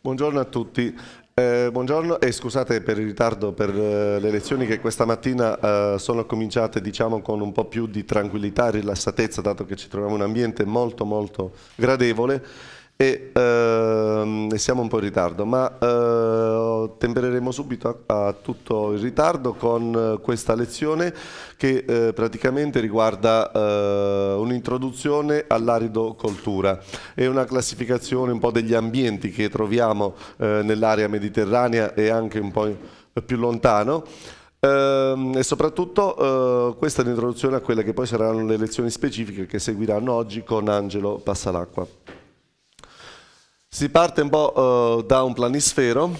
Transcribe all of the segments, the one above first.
Buongiorno a tutti. Eh, buongiorno e scusate per il ritardo per eh, le lezioni che questa mattina eh, sono cominciate diciamo con un po' più di tranquillità e rilassatezza dato che ci troviamo in un ambiente molto molto gradevole. E, ehm, siamo un po' in ritardo, ma eh, tempereremo subito a, a, tutto il ritardo con eh, questa lezione che eh, praticamente riguarda eh, un'introduzione all'aridocoltura. e una classificazione un po' degli ambienti che troviamo eh, nell'area mediterranea e anche un po' più lontano. Ehm, e soprattutto questa è l'introduzione a quelle che poi saranno le lezioni specifiche che seguiranno oggi con Angelo Passalacqua. Si parte un po' eh, da un planisfero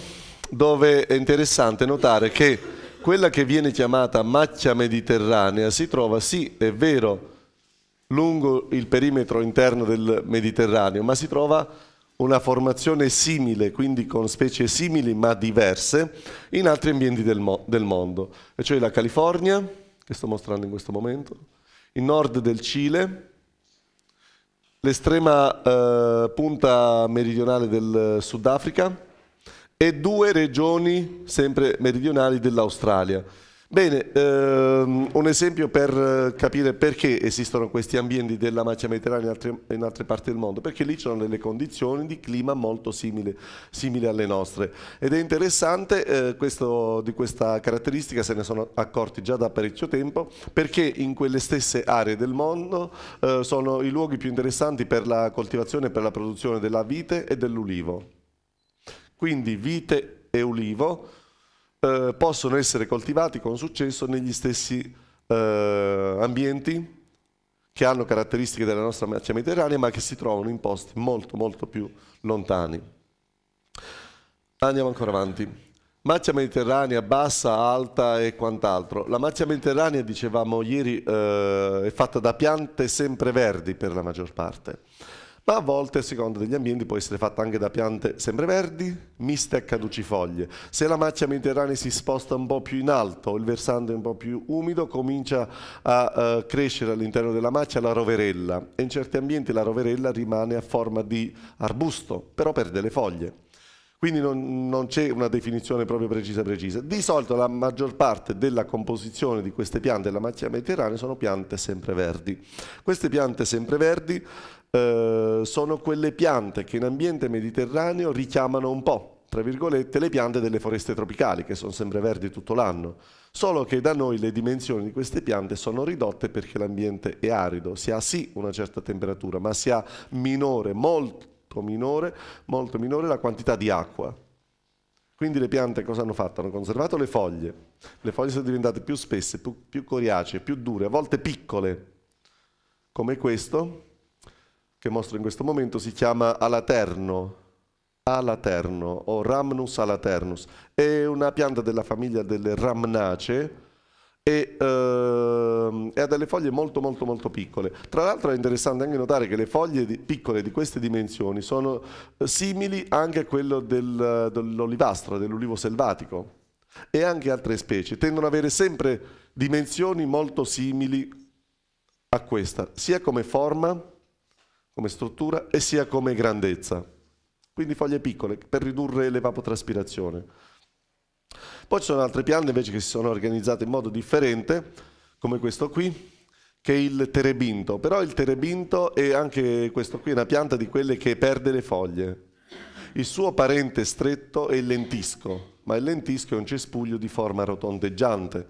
dove è interessante notare che quella che viene chiamata macchia mediterranea si trova, sì, è vero, lungo il perimetro interno del Mediterraneo, ma si trova una formazione simile, quindi con specie simili ma diverse, in altri ambienti del, mo del mondo, e cioè la California, che sto mostrando in questo momento, il nord del Cile, l'estrema eh, punta meridionale del Sudafrica e due regioni sempre meridionali dell'Australia. Bene, ehm, un esempio per eh, capire perché esistono questi ambienti della macchia mediterranea in altre, in altre parti del mondo, perché lì ci sono delle condizioni di clima molto simili, simili alle nostre. Ed è interessante eh, questo, di questa caratteristica, se ne sono accorti già da parecchio tempo, perché in quelle stesse aree del mondo eh, sono i luoghi più interessanti per la coltivazione e per la produzione della vite e dell'ulivo. Quindi vite e ulivo eh, possono essere coltivati con successo negli stessi eh, ambienti che hanno caratteristiche della nostra macchia mediterranea ma che si trovano in posti molto molto più lontani. Andiamo ancora avanti. Macchia mediterranea bassa, alta e quant'altro. La macchia mediterranea, dicevamo ieri, eh, è fatta da piante sempreverdi per la maggior parte ma a volte, a seconda degli ambienti, può essere fatta anche da piante sempreverdi, miste a caducifoglie. Se la macchia mediterranea si sposta un po' più in alto, il versante è un po' più umido, comincia a uh, crescere all'interno della macchia la roverella e in certi ambienti la roverella rimane a forma di arbusto, però perde le foglie. Quindi non, non c'è una definizione proprio precisa precisa. Di solito la maggior parte della composizione di queste piante della macchia mediterranea sono piante sempreverdi. Queste piante sempreverdi eh, sono quelle piante che in ambiente mediterraneo richiamano un po', tra virgolette, le piante delle foreste tropicali, che sono sempre verdi tutto l'anno, solo che da noi le dimensioni di queste piante sono ridotte perché l'ambiente è arido, si ha sì una certa temperatura, ma si ha minore, molto minore, molto minore la quantità di acqua. Quindi le piante cosa hanno fatto? Hanno conservato le foglie, le foglie sono diventate più spesse, più, più coriacee, più dure, a volte piccole, come questo, che mostro in questo momento si chiama Alaterno, Alaterno o Ramnus alaternus. È una pianta della famiglia delle ramnacee e, ehm, e ha delle foglie molto molto molto piccole. Tra l'altro è interessante anche notare che le foglie di, piccole di queste dimensioni sono eh, simili anche a quello del, dell'olivastro, dell'ulivo selvatico e anche altre specie. Tendono ad avere sempre dimensioni molto simili a questa, sia come forma come struttura e sia come grandezza. Quindi foglie piccole per ridurre l'evapotraspirazione. Poi ci sono altre piante invece che si sono organizzate in modo differente, come questo qui, che è il terebinto. Però il terebinto è anche questo qui, una pianta di quelle che perde le foglie. Il suo parente stretto è il lentisco, ma il lentisco è un cespuglio di forma rotondeggiante,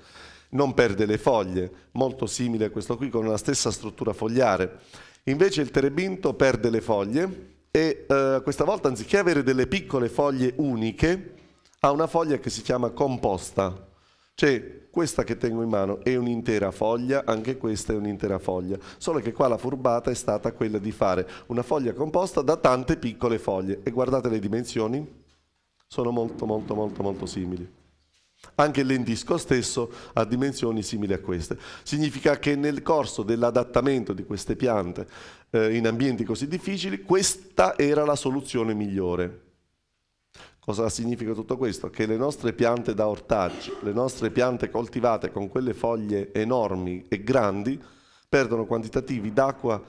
non perde le foglie, molto simile a questo qui, con la stessa struttura fogliare Invece il terebinto perde le foglie e eh, questa volta anziché avere delle piccole foglie uniche, ha una foglia che si chiama composta. Cioè questa che tengo in mano è un'intera foglia, anche questa è un'intera foglia, solo che qua la furbata è stata quella di fare una foglia composta da tante piccole foglie e guardate le dimensioni, sono molto molto molto molto simili. Anche l'endisco stesso ha dimensioni simili a queste. Significa che nel corso dell'adattamento di queste piante eh, in ambienti così difficili, questa era la soluzione migliore. Cosa significa tutto questo? Che le nostre piante da ortaggi, le nostre piante coltivate con quelle foglie enormi e grandi, perdono quantitativi d'acqua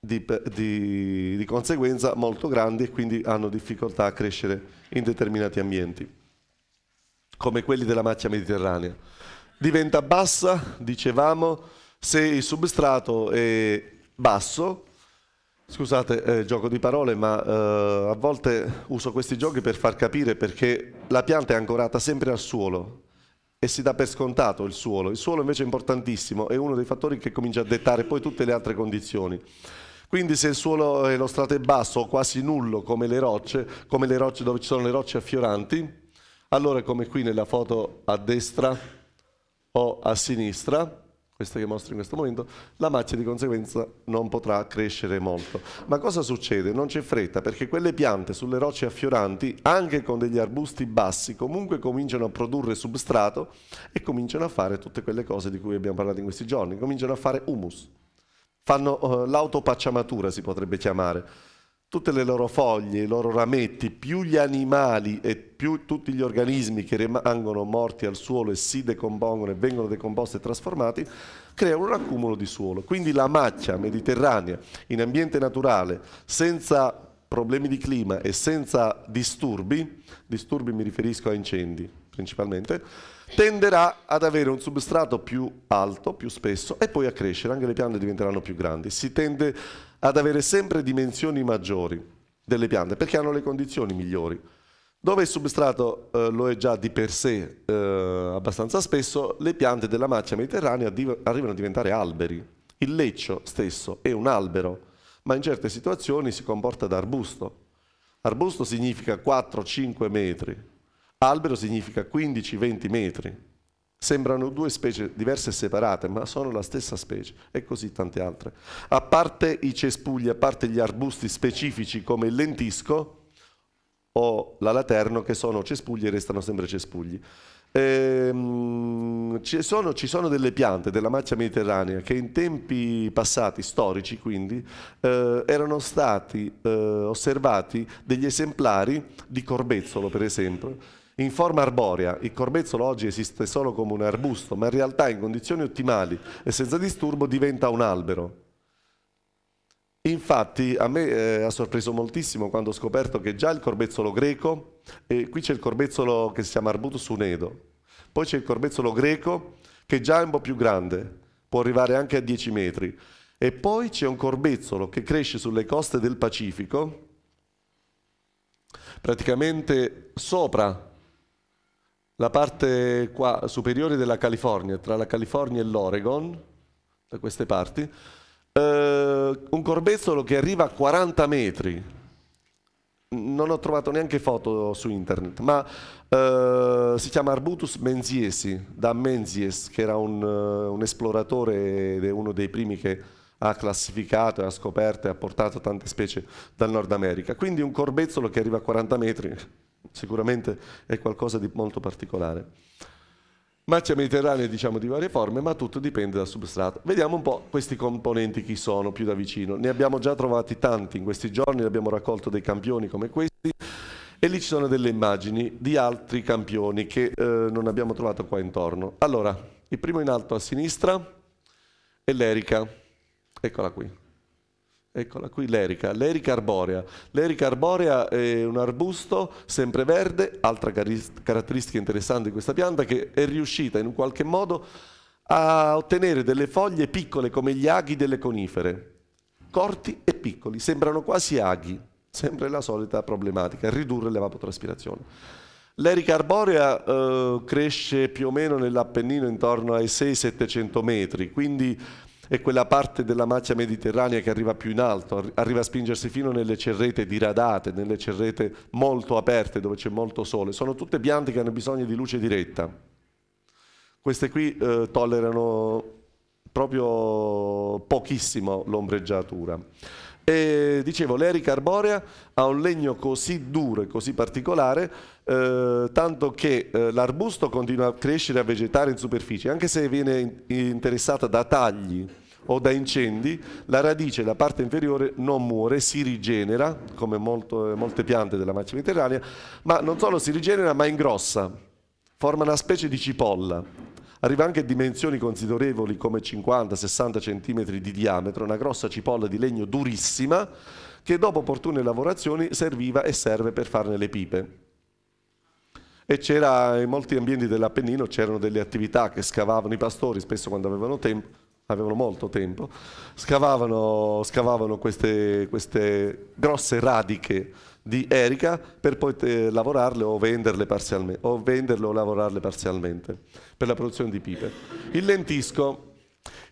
di, di, di conseguenza molto grandi e quindi hanno difficoltà a crescere in determinati ambienti come quelli della macchia mediterranea. Diventa bassa, dicevamo, se il substrato è basso, Scusate, eh, gioco di parole, ma eh, a volte uso questi giochi per far capire perché la pianta è ancorata sempre al suolo e si dà per scontato il suolo. Il suolo invece è importantissimo, è uno dei fattori che comincia a dettare poi tutte le altre condizioni. Quindi se il suolo e lo strato è basso o quasi nullo come le rocce, come le rocce dove ci sono le rocce affioranti, allora come qui nella foto a destra o a sinistra, questa che mostro in questo momento, la macchia di conseguenza non potrà crescere molto. Ma cosa succede? Non c'è fretta perché quelle piante sulle rocce affioranti, anche con degli arbusti bassi, comunque cominciano a produrre substrato e cominciano a fare tutte quelle cose di cui abbiamo parlato in questi giorni, cominciano a fare humus. Fanno uh, l'autopacciamatura si potrebbe chiamare tutte le loro foglie, i loro rametti, più gli animali e più tutti gli organismi che rimangono morti al suolo e si decompongono e vengono decomposti e trasformati, creano un accumulo di suolo. Quindi la macchia mediterranea in ambiente naturale, senza problemi di clima e senza disturbi, disturbi mi riferisco a incendi principalmente, tenderà ad avere un substrato più alto, più spesso e poi a crescere, anche le piante diventeranno più grandi. Si tende ad avere sempre dimensioni maggiori delle piante perché hanno le condizioni migliori. Dove il substrato eh, lo è già di per sé eh, abbastanza spesso, le piante della macchia mediterranea arrivano a diventare alberi. Il leccio stesso è un albero, ma in certe situazioni si comporta da arbusto. Arbusto significa 4-5 metri, Albero significa 15-20 metri. Sembrano due specie diverse e separate, ma sono la stessa specie e così tante altre. A parte i cespugli, a parte gli arbusti specifici come il lentisco o la laterno, che sono cespugli e restano sempre cespugli. Ehm, ci, sono, ci, sono, delle piante della macchia mediterranea che in tempi passati, storici quindi, eh, erano stati eh, osservati degli esemplari di corbezzolo, per esempio, in forma arborea. Il corbezzolo oggi esiste solo come un arbusto, ma in realtà in condizioni ottimali e senza disturbo diventa un albero. Infatti a me eh, ha sorpreso moltissimo quando ho scoperto che già il corbezzolo greco, e qui c'è il corbezzolo che si chiama Arbutus unedo, poi c'è il corbezzolo greco che già è un po' più grande, può arrivare anche a 10 metri, e poi c'è un corbezzolo che cresce sulle coste del Pacifico, praticamente sopra la parte qua, superiore della California, tra la California e l'Oregon, da queste parti, eh, un corbezzolo che arriva a 40 metri. Non ho trovato neanche foto su internet, ma eh, si chiama Arbutus menziesi, da Menzies, che era un, eh, un esploratore ed è uno dei primi che ha classificato, ha scoperto e ha portato tante specie dal Nord America. Quindi un corbezzolo che arriva a 40 metri sicuramente è qualcosa di molto particolare. Macchia mediterranea diciamo di varie forme, ma tutto dipende dal substrato. Vediamo un po' questi componenti chi sono più da vicino. Ne abbiamo già trovati tanti in questi giorni, ne abbiamo raccolto dei campioni come questi e lì ci sono delle immagini di altri campioni che eh, non abbiamo trovato qua intorno. Allora, il primo in alto a sinistra è l'erica, eccola qui. Eccola qui l'erica, l'erica arborea. L'erica arborea è un arbusto sempreverde, altra caratteristica interessante di questa pianta, che è riuscita in un qualche modo a ottenere delle foglie piccole come gli aghi delle conifere, corti e piccoli, sembrano quasi aghi, sempre la solita problematica, ridurre l'evapotraspirazione. L'erica arborea eh, cresce più o meno nell'Appennino intorno ai 6-700 metri, quindi è quella parte della macchia mediterranea che arriva più in alto, arriva a spingersi fino nelle cerrete diradate, nelle cerrete molto aperte dove c'è molto sole. Sono tutte piante che hanno bisogno di luce diretta. Queste qui eh, tollerano proprio pochissimo l'ombreggiatura. E dicevo, l'erica arborea ha un legno così duro e così particolare, eh, tanto che eh, l'arbusto continua a crescere, e a vegetare in superficie, anche se viene in interessata da tagli o da incendi, la radice, la parte inferiore, non muore, si rigenera, come molto, eh, molte piante della macchia mediterranea, ma non solo si rigenera, ma ingrossa, forma una specie di cipolla. Arriva anche a dimensioni considerevoli come 50-60 cm di diametro, una grossa cipolla di legno durissima che dopo opportune lavorazioni serviva e serve per farne le pipe e c'era in molti ambienti dell'Appennino c'erano delle attività che scavavano i pastori spesso quando avevano tempo avevano molto tempo, scavavano, scavavano queste, queste, grosse radiche di erica per poi eh, lavorarle o venderle, o venderle o lavorarle parzialmente per la produzione di pipe. Il lentisco,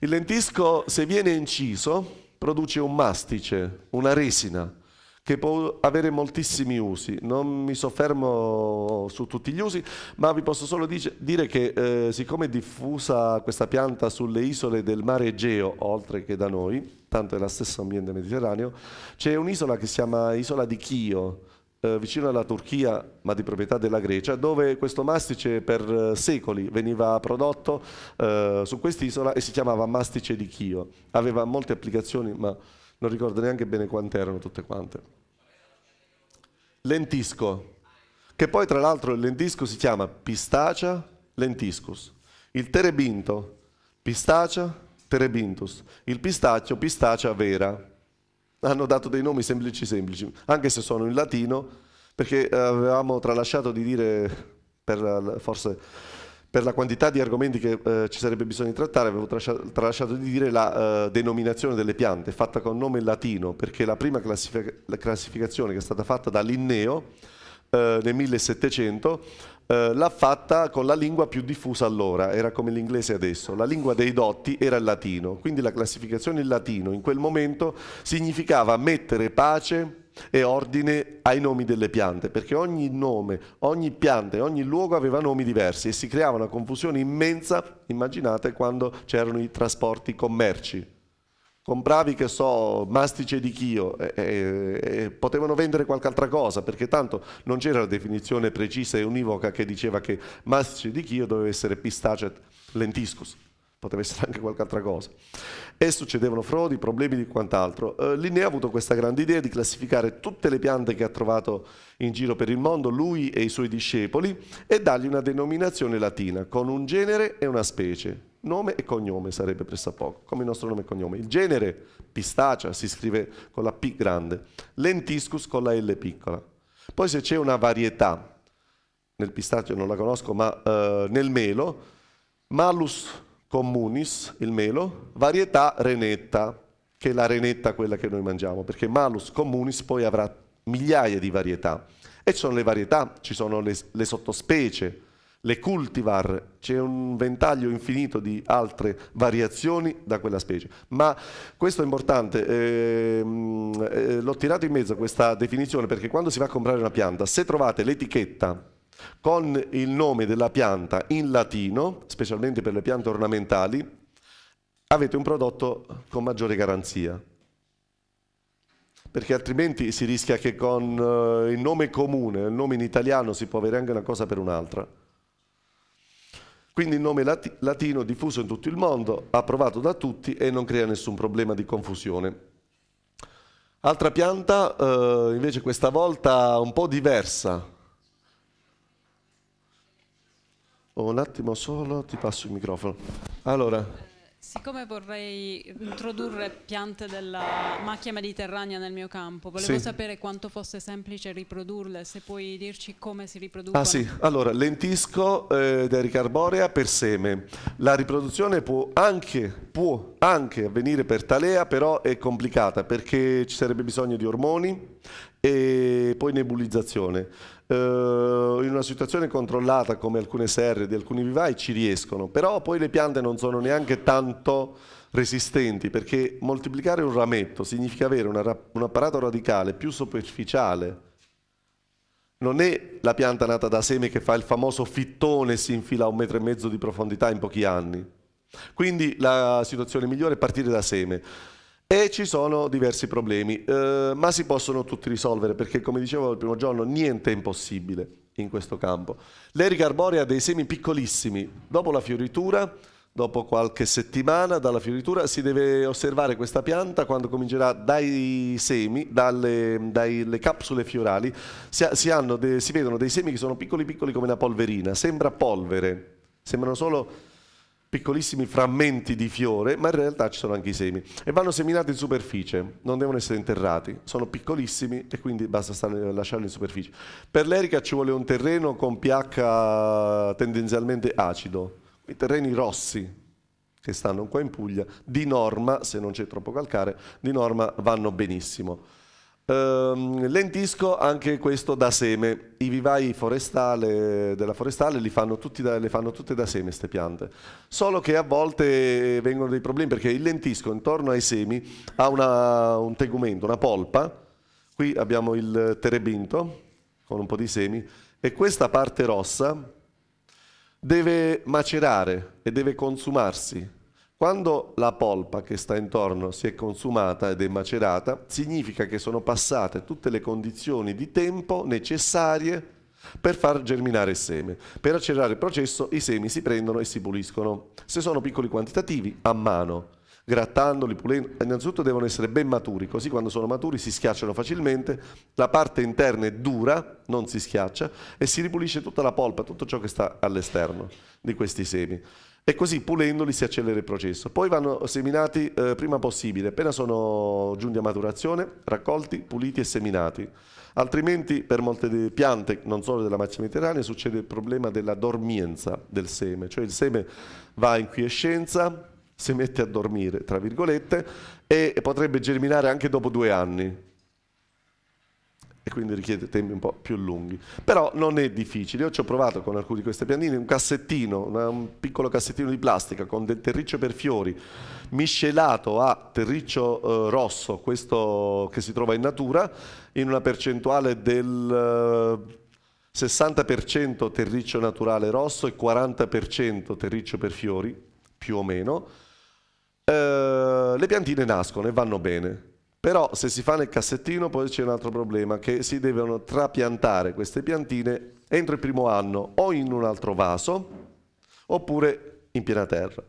il lentisco se viene inciso produce un mastice, una resina, che può avere moltissimi usi. Non mi soffermo su tutti gli usi, ma vi posso solo dice, dire che eh, siccome è diffusa questa pianta sulle isole del mare Egeo, oltre che da noi, tanto è lo stesso ambiente mediterraneo, c'è un'isola che si chiama Isola di Chio, eh, vicino alla Turchia, ma di proprietà della Grecia, dove questo mastice per eh, secoli veniva prodotto eh, su quest'isola e si chiamava mastice di Chio. Aveva molte applicazioni, ma non ricordo neanche bene quante erano tutte quante lentisco, che poi tra l'altro il lentisco si chiama pistacia lentiscus, il terebinto, pistacia terebintus, il pistacchio, pistacia vera. Hanno dato dei nomi semplici semplici, anche se sono in latino, perché avevamo tralasciato di dire, per, forse per la quantità di argomenti che eh, ci sarebbe bisogno di trattare, avevo tralasciato di dire la eh, denominazione delle piante, fatta con nome latino, perché la prima classific la classificazione che è stata fatta da Linneo eh, nel 1700 eh, l'ha fatta con la lingua più diffusa allora, era come l'inglese adesso, la lingua dei dotti era il latino, quindi la classificazione in latino in quel momento significava mettere pace e ordine ai nomi delle piante, perché ogni nome, ogni pianta e ogni luogo aveva nomi diversi e si creava una confusione immensa, immaginate quando c'erano i trasporti commerci. Compravi, che so, mastice di chio e, e, e potevano vendere qualche altra cosa, perché tanto non c'era la definizione precisa e univoca che diceva che mastice di chio doveva essere pistacet lentiscus, poteva essere anche qualche altra cosa e succedevano frodi, problemi di quant'altro. Eh, Linnea ha avuto questa grande idea di classificare tutte le piante che ha trovato in giro per il mondo, lui e i suoi discepoli, e dargli una denominazione latina, con un genere e una specie. Nome e cognome sarebbe pressappoco, come il nostro nome e cognome. Il genere, pistacea, si scrive con la P grande, lentiscus con la L piccola. Poi se c'è una varietà, nel pistaceo non la conosco, ma eh, nel melo, malus comunis, il melo, varietà renetta, che è la renetta quella che noi mangiamo, perché malus comunis poi avrà migliaia di varietà. E ci sono le varietà, ci sono le, le sottospecie, le cultivar, c'è un ventaglio infinito di altre variazioni da quella specie. Ma questo è importante, ehm, eh, l'ho tirato in mezzo questa definizione perché quando si va a comprare una pianta, se trovate l'etichetta con il nome della pianta in latino, specialmente per le piante ornamentali, avete un prodotto con maggiore garanzia. Perché altrimenti si rischia che con eh, il nome comune, il nome in italiano, si può avere anche una cosa per un'altra. Quindi il nome latino diffuso in tutto il mondo, approvato da tutti e non crea nessun problema di confusione. Altra pianta, eh, invece questa volta un po' diversa, Oh, un attimo solo, ti passo il microfono. Allora. Eh, siccome vorrei introdurre piante della macchia mediterranea nel mio campo, volevo sì. sapere quanto fosse semplice riprodurle, se puoi dirci come si riproducono. Ah sì, allora, lentisco eh, d'ericarborea per seme. La riproduzione può anche, può anche avvenire per talea, però è complicata perché ci sarebbe bisogno di ormoni e poi nebulizzazione. Eh, in una situazione controllata come alcune serre di alcuni vivai ci riescono, però poi le piante non sono neanche tanto resistenti perché moltiplicare un rametto significa avere una, un apparato radicale più superficiale. Non è la pianta nata da seme che fa il famoso fittone e si infila a un metro e mezzo di profondità in pochi anni. Quindi la situazione migliore è partire da seme. E ci sono diversi problemi, eh, ma si possono tutti risolvere perché, come dicevo il primo giorno, niente è impossibile in questo campo. L'erica arborea ha dei semi piccolissimi. Dopo la fioritura, dopo qualche settimana dalla fioritura, si deve osservare questa pianta quando comincerà dai semi, dalle, dalle capsule fiorali, si, si, de, si vedono dei semi che sono piccoli piccoli come una polverina, sembra polvere, sembrano solo piccolissimi frammenti di fiore, ma in realtà ci sono anche i semi e vanno seminati in superficie, non devono essere interrati, sono piccolissimi e quindi basta stare, lasciarli in superficie. Per l'erica ci vuole un terreno con pH tendenzialmente acido, i terreni rossi che stanno qua in Puglia, di norma, se non c'è troppo calcare, di norma vanno benissimo. Ehm, lentisco anche questo da seme. I vivai forestale, della forestale fanno da, le fanno tutte da seme queste piante. Solo che a volte eh, vengono dei problemi perché il lentisco intorno ai semi ha una, un tegumento, una polpa. Qui abbiamo il terebinto con un po' di semi e questa parte rossa deve macerare e deve consumarsi quando la polpa che sta intorno si è consumata ed è macerata, significa che sono passate tutte le condizioni di tempo necessarie per far germinare il seme. Per accelerare il processo i semi si prendono e si puliscono. Se sono piccoli quantitativi, a mano, grattandoli, pulendo. Innanzitutto devono essere ben maturi, così quando sono maturi si schiacciano facilmente, la parte interna è dura, non si schiaccia, e si ripulisce tutta la polpa, tutto ciò che sta all'esterno di questi semi e così pulendoli si accelera il processo. Poi vanno seminati eh, prima possibile, appena sono giunti a maturazione, raccolti, puliti e seminati. Altrimenti per molte piante, non solo della macchia mediterranea, succede il problema della dormienza del seme, cioè il seme va in quiescenza, si mette a dormire, tra virgolette, e potrebbe germinare anche dopo due anni e quindi richiede tempi un po' più lunghi. Però non è difficile, io ci ho provato con alcuni di questi piantini, un cassettino, un piccolo cassettino di plastica con del terriccio per fiori miscelato a terriccio eh, rosso, questo che si trova in natura, in una percentuale del... Eh, 60% terriccio naturale rosso e 40% terriccio per fiori, più o meno, eh, le piantine nascono e vanno bene. Però se si fa nel cassettino poi c'è un altro problema, che si devono trapiantare queste piantine entro il primo anno o in un altro vaso oppure in piena terra.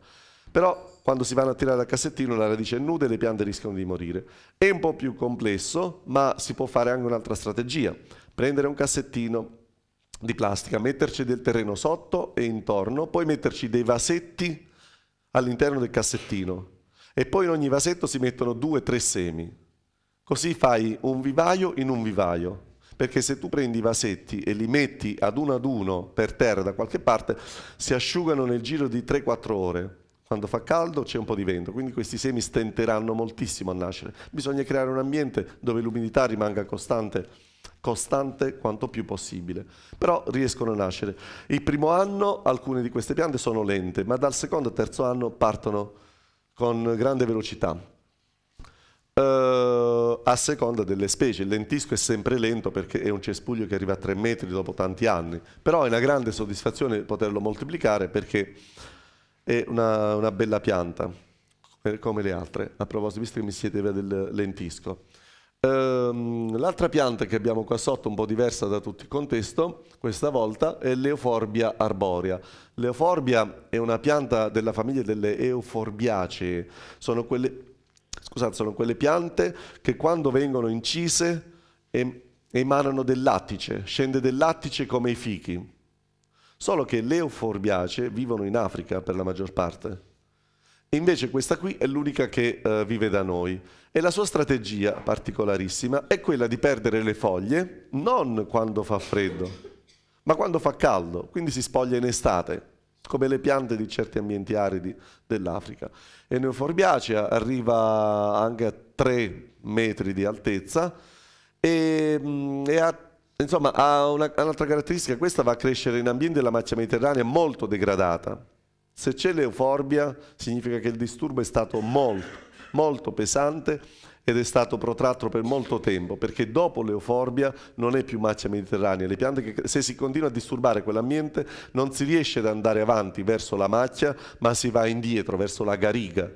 Però quando si vanno a tirare dal cassettino la radice è nuda e le piante rischiano di morire. È un po' più complesso, ma si può fare anche un'altra strategia. Prendere un cassettino di plastica, metterci del terreno sotto e intorno, poi metterci dei vasetti all'interno del cassettino e poi in ogni vasetto si mettono due o tre semi. Così fai un vivaio in un vivaio, perché se tu prendi i vasetti e li metti ad uno ad uno per terra da qualche parte, si asciugano nel giro di 3-4 ore. Quando fa caldo c'è un po' di vento, quindi questi semi stenteranno moltissimo a nascere. Bisogna creare un ambiente dove l'umidità rimanga costante, costante quanto più possibile. Però riescono a nascere. Il primo anno alcune di queste piante sono lente, ma dal secondo e terzo anno partono con grande velocità, uh, a seconda delle specie. Il lentisco è sempre lento perché è un cespuglio che arriva a 3 metri dopo tanti anni, però è una grande soddisfazione poterlo moltiplicare perché è una, una bella pianta, eh, come le altre. A proposito, visto che mi siete via del lentisco, Ehm, l'altra pianta che abbiamo qua sotto, un po' diversa da tutto il contesto, questa volta è l'Euforbia arborea. L'Euforbia è una pianta della famiglia delle euforbiacee, sono quelle scusate, sono quelle piante che quando vengono incise emanano del lattice, scende del lattice come i fichi. Solo che le euforbiacee vivono in Africa per la maggior parte. Invece questa qui è l'unica che uh, vive da noi e la sua strategia particolarissima è quella di perdere le foglie non quando fa freddo, ma quando fa caldo, quindi si spoglia in estate, come le piante di certi ambienti aridi dell'Africa. E Neoforbiacea arriva anche a 3 metri di altezza e, mm, e a insomma ha un'altra caratteristica, questa va a crescere in ambienti della macchia mediterranea molto degradata, se c'è l'euforbia significa che il disturbo è stato molto, molto pesante ed è stato protratto per molto tempo, perché dopo l'euforbia non è più macchia mediterranea. Le piante che, se si continua a disturbare quell'ambiente non si riesce ad andare avanti verso la macchia, ma si va indietro, verso la gariga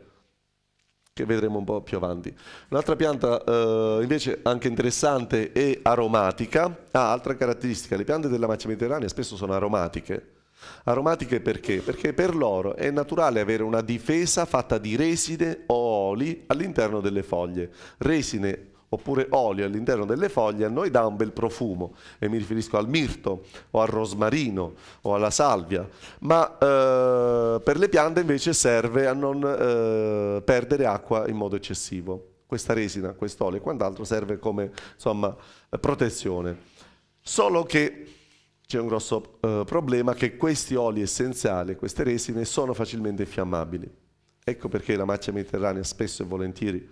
che vedremo un po' più avanti. Un'altra pianta eh, invece anche interessante e aromatica, ha ah, altra caratteristica, le piante della macchia mediterranea spesso sono aromatiche, Aromatiche perché? Perché per loro è naturale avere una difesa fatta di resine o oli all'interno delle foglie. Resine oppure olio all'interno delle foglie a noi dà un bel profumo e mi riferisco al mirto o al rosmarino o alla salvia ma eh, per le piante invece serve a non eh, perdere acqua in modo eccessivo questa resina, quest'olio e quant'altro serve come insomma, protezione solo che c'è un grosso eh, problema che questi oli essenziali, queste resine, sono facilmente infiammabili. Ecco perché la macchia mediterranea spesso e volentieri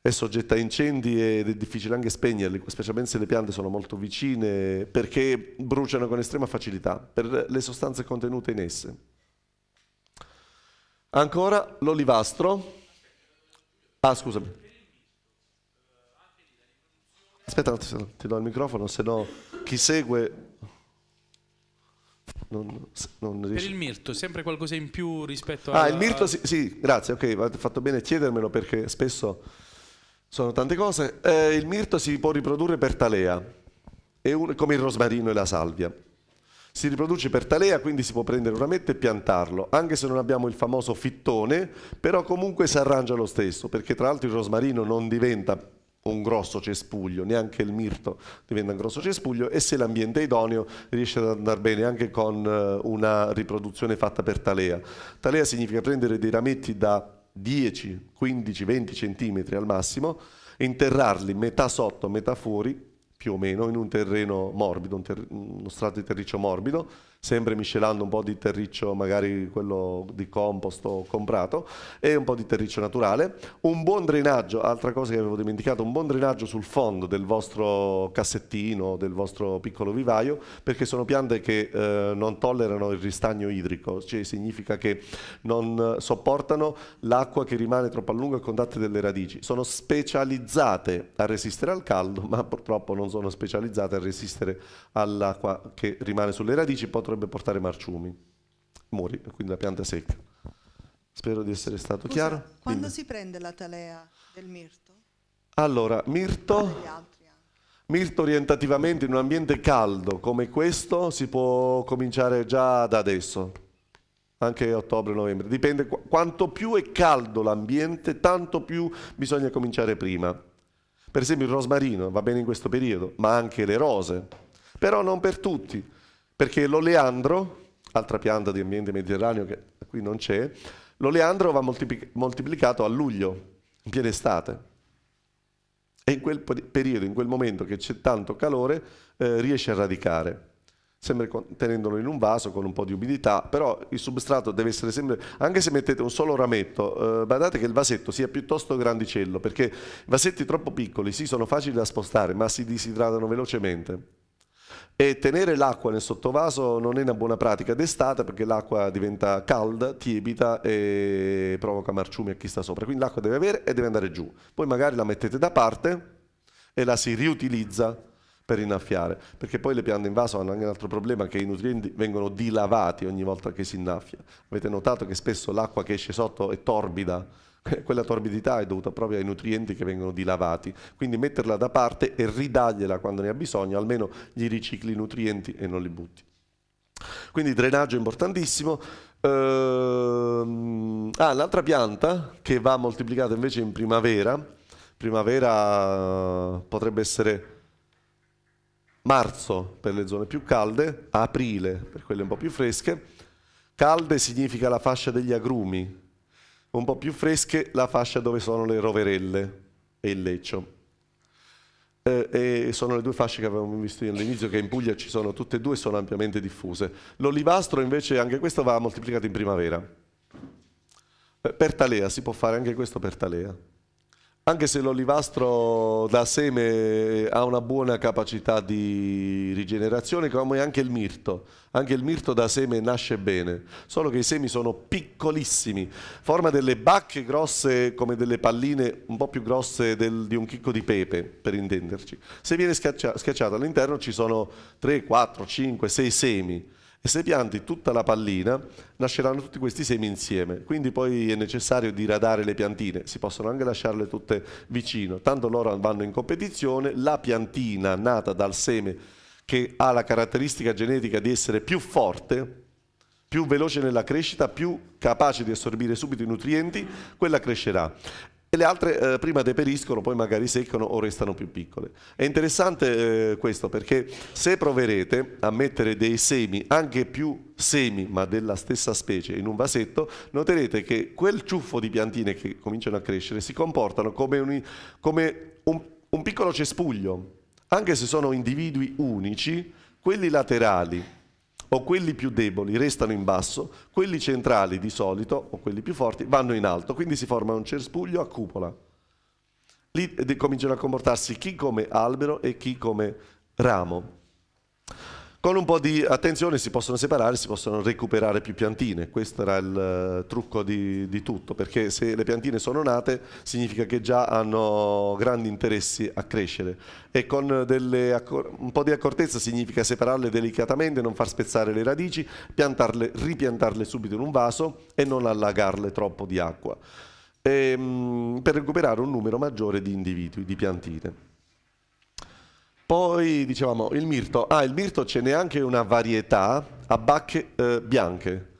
è soggetta a incendi ed è difficile anche spegnerli, specialmente se le piante sono molto vicine, perché bruciano con estrema facilità per le sostanze contenute in esse. Ancora l'olivastro. Ah, scusami. Aspetta, ti do il microfono, se no chi segue non, non per il mirto, sempre qualcosa in più rispetto a... Ah, il mirto, sì, sì grazie, ok, avete fatto bene a chiedermelo perché spesso sono tante cose. Eh, il mirto si può riprodurre per talea, un, come il rosmarino e la salvia. Si riproduce per talea, quindi si può prendere un rametto e piantarlo, anche se non abbiamo il famoso fittone, però comunque si arrangia lo stesso, perché tra l'altro il rosmarino non diventa un grosso cespuglio, neanche il mirto diventa un grosso cespuglio e se l'ambiente è idoneo riesce ad andare bene anche con eh, una riproduzione fatta per talea. Talea significa prendere dei rametti da 10, 15, 20 centimetri al massimo, interrarli metà sotto, metà fuori, più o meno, in un terreno morbido, un ter uno strato di terriccio morbido, sempre miscelando un po' di terriccio, magari quello di composto comprato, e un po' di terriccio naturale. Un buon drenaggio, altra cosa che avevo dimenticato, un buon drenaggio sul fondo del vostro cassettino, del vostro piccolo vivaio, perché sono piante che eh, non tollerano il ristagno idrico, cioè significa che non sopportano l'acqua che rimane troppo a lungo a contatto delle radici. Sono specializzate a resistere al caldo, ma purtroppo non sono specializzate a resistere all'acqua che rimane sulle radici potrebbe portare marciumi. Muori, quindi la pianta è secca. Spero di essere stato Scusa, chiaro. Quando Dimmi. si prende la talea del mirto? Allora, mirto... Mirto orientativamente in un ambiente caldo come questo si può cominciare già da adesso, anche ottobre-novembre. Dipende qu quanto più è caldo l'ambiente, tanto più bisogna cominciare prima. Per esempio il rosmarino va bene in questo periodo, ma anche le rose però non per tutti, perché l'oleandro, altra pianta di ambiente mediterraneo che qui non c'è, l'oleandro va moltiplicato a luglio, in piena estate. E in quel periodo, in quel momento che c'è tanto calore, eh, riesce a radicare sempre tenendolo in un vaso con un po' di umidità, però il substrato deve essere sempre, anche se mettete un solo rametto, eh, badate che il vasetto sia piuttosto grandicello, perché vasetti troppo piccoli sì sono facili da spostare, ma si disidratano velocemente e tenere l'acqua nel sottovaso non è una buona pratica d'estate perché l'acqua diventa calda, tiepida e provoca marciumi a chi sta sopra. Quindi l'acqua deve avere e deve andare giù. Poi magari la mettete da parte e la si riutilizza per innaffiare, perché poi le piante in vaso hanno anche un altro problema che i nutrienti vengono dilavati ogni volta che si innaffia. Avete notato che spesso l'acqua che esce sotto è torbida quella torbidità è dovuta proprio ai nutrienti che vengono dilavati, quindi metterla da parte e ridagliela quando ne ha bisogno, almeno gli ricicli i nutrienti e non li butti. Quindi drenaggio importantissimo. Ehm, ah, l'altra pianta che va moltiplicata invece in primavera, primavera eh, potrebbe essere marzo per le zone più calde, aprile per quelle un po' più fresche. Calde significa la fascia degli agrumi, un po' più fresche la fascia dove sono le roverelle e il leccio. Eh, e sono le due fasce che avevamo visto all'inizio, che in Puglia ci sono tutte e due, sono ampiamente diffuse. L'olivastro invece, anche questo va moltiplicato in primavera. Eh, per talea, si può fare anche questo per talea anche se l'olivastro da seme eh, ha una buona capacità di rigenerazione, come anche il mirto. Anche il mirto da seme nasce bene, solo che i semi sono piccolissimi, forma delle bacche grosse come delle palline un po' più grosse del, di un chicco di pepe, per intenderci. Se viene schiacciato all'interno ci sono 3, 4, 5, 6 semi e se pianti tutta la pallina, nasceranno tutti questi semi insieme. Quindi poi è necessario diradare le piantine, si possono anche lasciarle tutte vicino. Tanto loro vanno in competizione, la piantina nata dal seme che ha la caratteristica genetica di essere più forte, più veloce nella crescita, più capace di assorbire subito i nutrienti, quella crescerà e le altre eh, prima deperiscono, poi magari seccano o restano più piccole. È interessante eh, questo perché se proverete a mettere dei semi, anche più semi, ma della stessa specie, in un vasetto, noterete che quel ciuffo di piantine che cominciano a crescere si comportano come un, come un, un piccolo cespuglio. Anche se sono individui unici, quelli laterali o quelli più deboli restano in basso, quelli centrali di solito, o quelli più forti, vanno in alto, quindi si forma un cespuglio a cupola. Lì eh, cominciano a comportarsi chi come albero e chi come ramo. Con un po' di attenzione si possono separare, si possono recuperare più piantine, questo era il eh, trucco di, di tutto, perché se le piantine sono nate significa che già hanno grandi interessi a crescere e con delle, un po' di accortezza significa separarle delicatamente, non far spezzare le radici, piantarle, ripiantarle subito in un vaso e non allagarle troppo di acqua, e, ehm, per recuperare un numero maggiore di individui, di piantine. Poi dicevamo il mirto. Ah, il mirto ce n'è anche una varietà a bacche eh, bianche.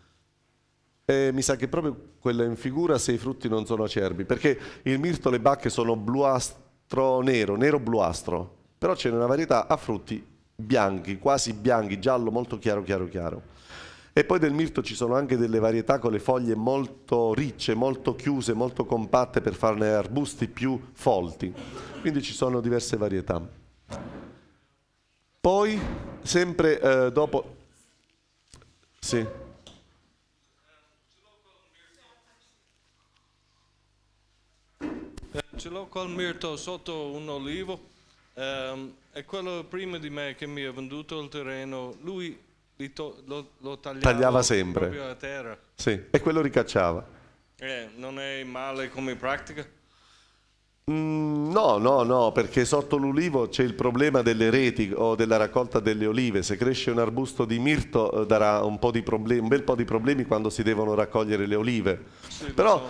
E mi sa che proprio quella in figura se i frutti non sono acerbi, perché il mirto le bacche sono bluastro nero, nero bluastro, però ce n'è una varietà a frutti bianchi, quasi bianchi, giallo molto chiaro chiaro chiaro. E poi del mirto ci sono anche delle varietà con le foglie molto ricce, molto chiuse, molto compatte per farne arbusti più folti. Quindi ci sono diverse varietà. Poi, sempre eh, dopo... Sì. Eh, ce l'ho col mirto sotto un olivo um, ehm, e quello prima di me che mi ha venduto il terreno, lui lo, lo, tagliava, tagliava sempre. Sì, e quello ricacciava. Eh, non è male come pratica? Mm, no, no, no, perché sotto l'ulivo c'è il problema delle reti o della raccolta delle olive. Se cresce un arbusto di mirto eh, darà un, un, bel po' di problemi quando si devono raccogliere le olive. Sì, Però so.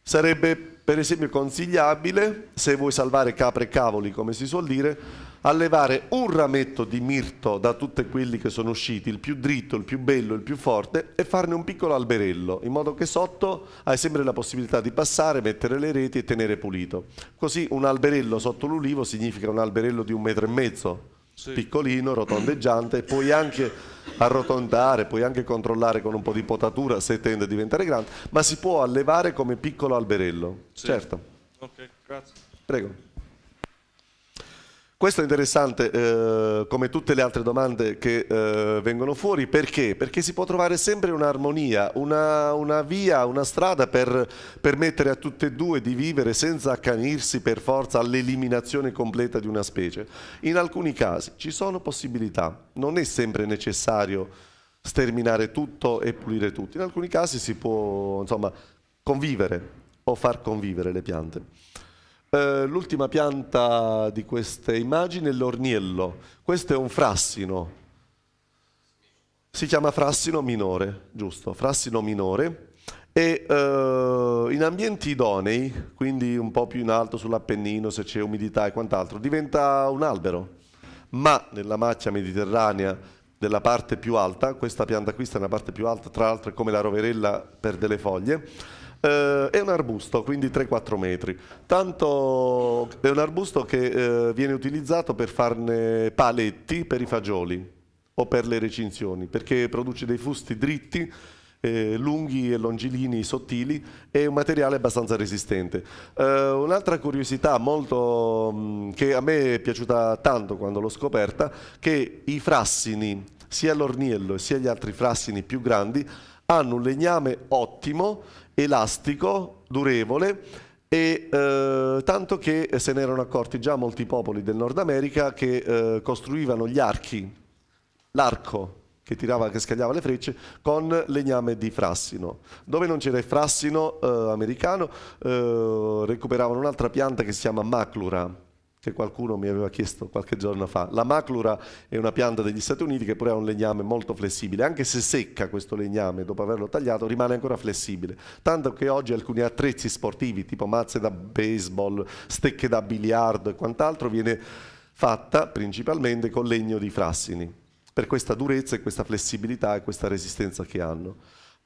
sarebbe per esempio consigliabile, se vuoi salvare capre e cavoli, come si suol dire, a levare un rametto di mirto da tutti quelli che sono usciti, il più dritto, il più bello, il più forte, e farne un piccolo alberello, in modo che sotto hai sempre la possibilità di passare, mettere le reti e tenere pulito. Così un alberello sotto l'ulivo significa un alberello di un metro e mezzo, sì. piccolino, rotondeggiante, puoi anche arrotondare, puoi anche controllare con un po' di potatura se tende a diventare grande, ma si può allevare come piccolo alberello. Sì. Certo. Ok, grazie. Prego. Questo è interessante eh, come tutte le altre domande che eh, vengono fuori, perché? Perché si può trovare sempre un'armonia, una, una, via, una strada per permettere a tutte e due di vivere senza accanirsi per forza all'eliminazione completa di una specie. In alcuni casi ci sono possibilità, non è sempre necessario sterminare tutto e pulire tutto. In alcuni casi si può insomma, convivere o far convivere le piante. Eh, l'ultima pianta di queste immagini è l'orniello. Questo è un frassino. Si chiama frassino minore, giusto? Frassino minore. E eh, in ambienti idonei, quindi un po' più in alto sull'Appennino, se c'è umidità e quant'altro, diventa un albero. Ma nella macchia mediterranea della parte più alta, questa pianta qui sta nella parte più alta, tra l'altro è come la roverella per delle foglie, eh, è un arbusto, quindi 3-4 metri. Tanto è un arbusto che eh, viene utilizzato per farne paletti per i fagioli o per le recinzioni, perché produce dei fusti dritti eh, lunghi e longilini sottili è un materiale abbastanza resistente. Eh, un'altra curiosità molto, mh, mm, che a me è piaciuta tanto quando l'ho scoperta, che i frassini, sia l'orniello sia gli altri frassini più grandi, hanno un legname ottimo elastico, durevole e eh, tanto che se ne erano accorti già molti popoli del Nord America che eh, costruivano gli archi, l'arco che tirava, che scagliava le frecce, con legname di frassino. Dove non c'era il frassino eh, americano, eh, recuperavano un'altra pianta che si chiama maclura, che qualcuno mi aveva chiesto qualche giorno fa. La maclura è una pianta degli Stati Uniti che pure ha un legname molto flessibile, anche se secca questo legname dopo averlo tagliato rimane ancora flessibile, tanto che oggi alcuni attrezzi sportivi tipo mazze da baseball, stecche da biliardo e quant'altro viene fatta principalmente con legno di frassini, per questa durezza e questa flessibilità e questa resistenza che hanno.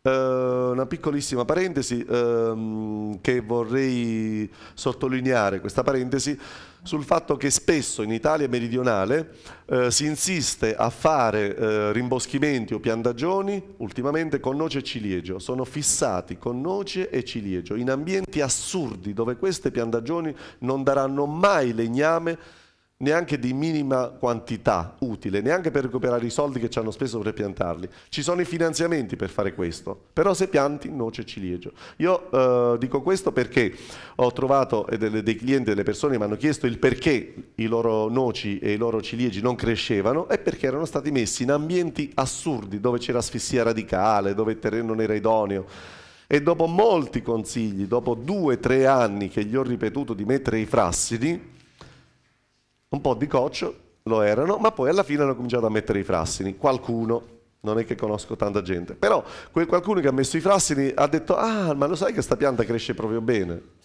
Uh, una piccolissima parentesi uh, che vorrei sottolineare, questa parentesi, sul fatto che spesso in Italia meridionale uh, si insiste a fare eh, rimboschimenti o piantagioni ultimamente con noce e ciliegio, sono fissati con noce e ciliegio in ambienti assurdi dove queste piantagioni non daranno mai legname neanche di minima quantità utile, neanche per recuperare i soldi che ci hanno speso per piantarli. Ci sono i finanziamenti per fare questo, però se pianti noce e ciliegio. Io eh, dico questo perché ho trovato delle, dei clienti, delle persone che mi hanno chiesto il perché i loro noci e i loro ciliegi non crescevano e perché erano stati messi in ambienti assurdi dove c'era asfissia radicale, dove il terreno non era idoneo. E dopo molti consigli, dopo due o tre anni che gli ho ripetuto di mettere i frassidi, un po' di coccio, lo erano, ma poi alla fine hanno cominciato a mettere i frassini, qualcuno. Non è che conosco tanta gente, però quel qualcuno che ha messo i frassini ha detto: Ah, ma lo sai che questa pianta cresce proprio bene?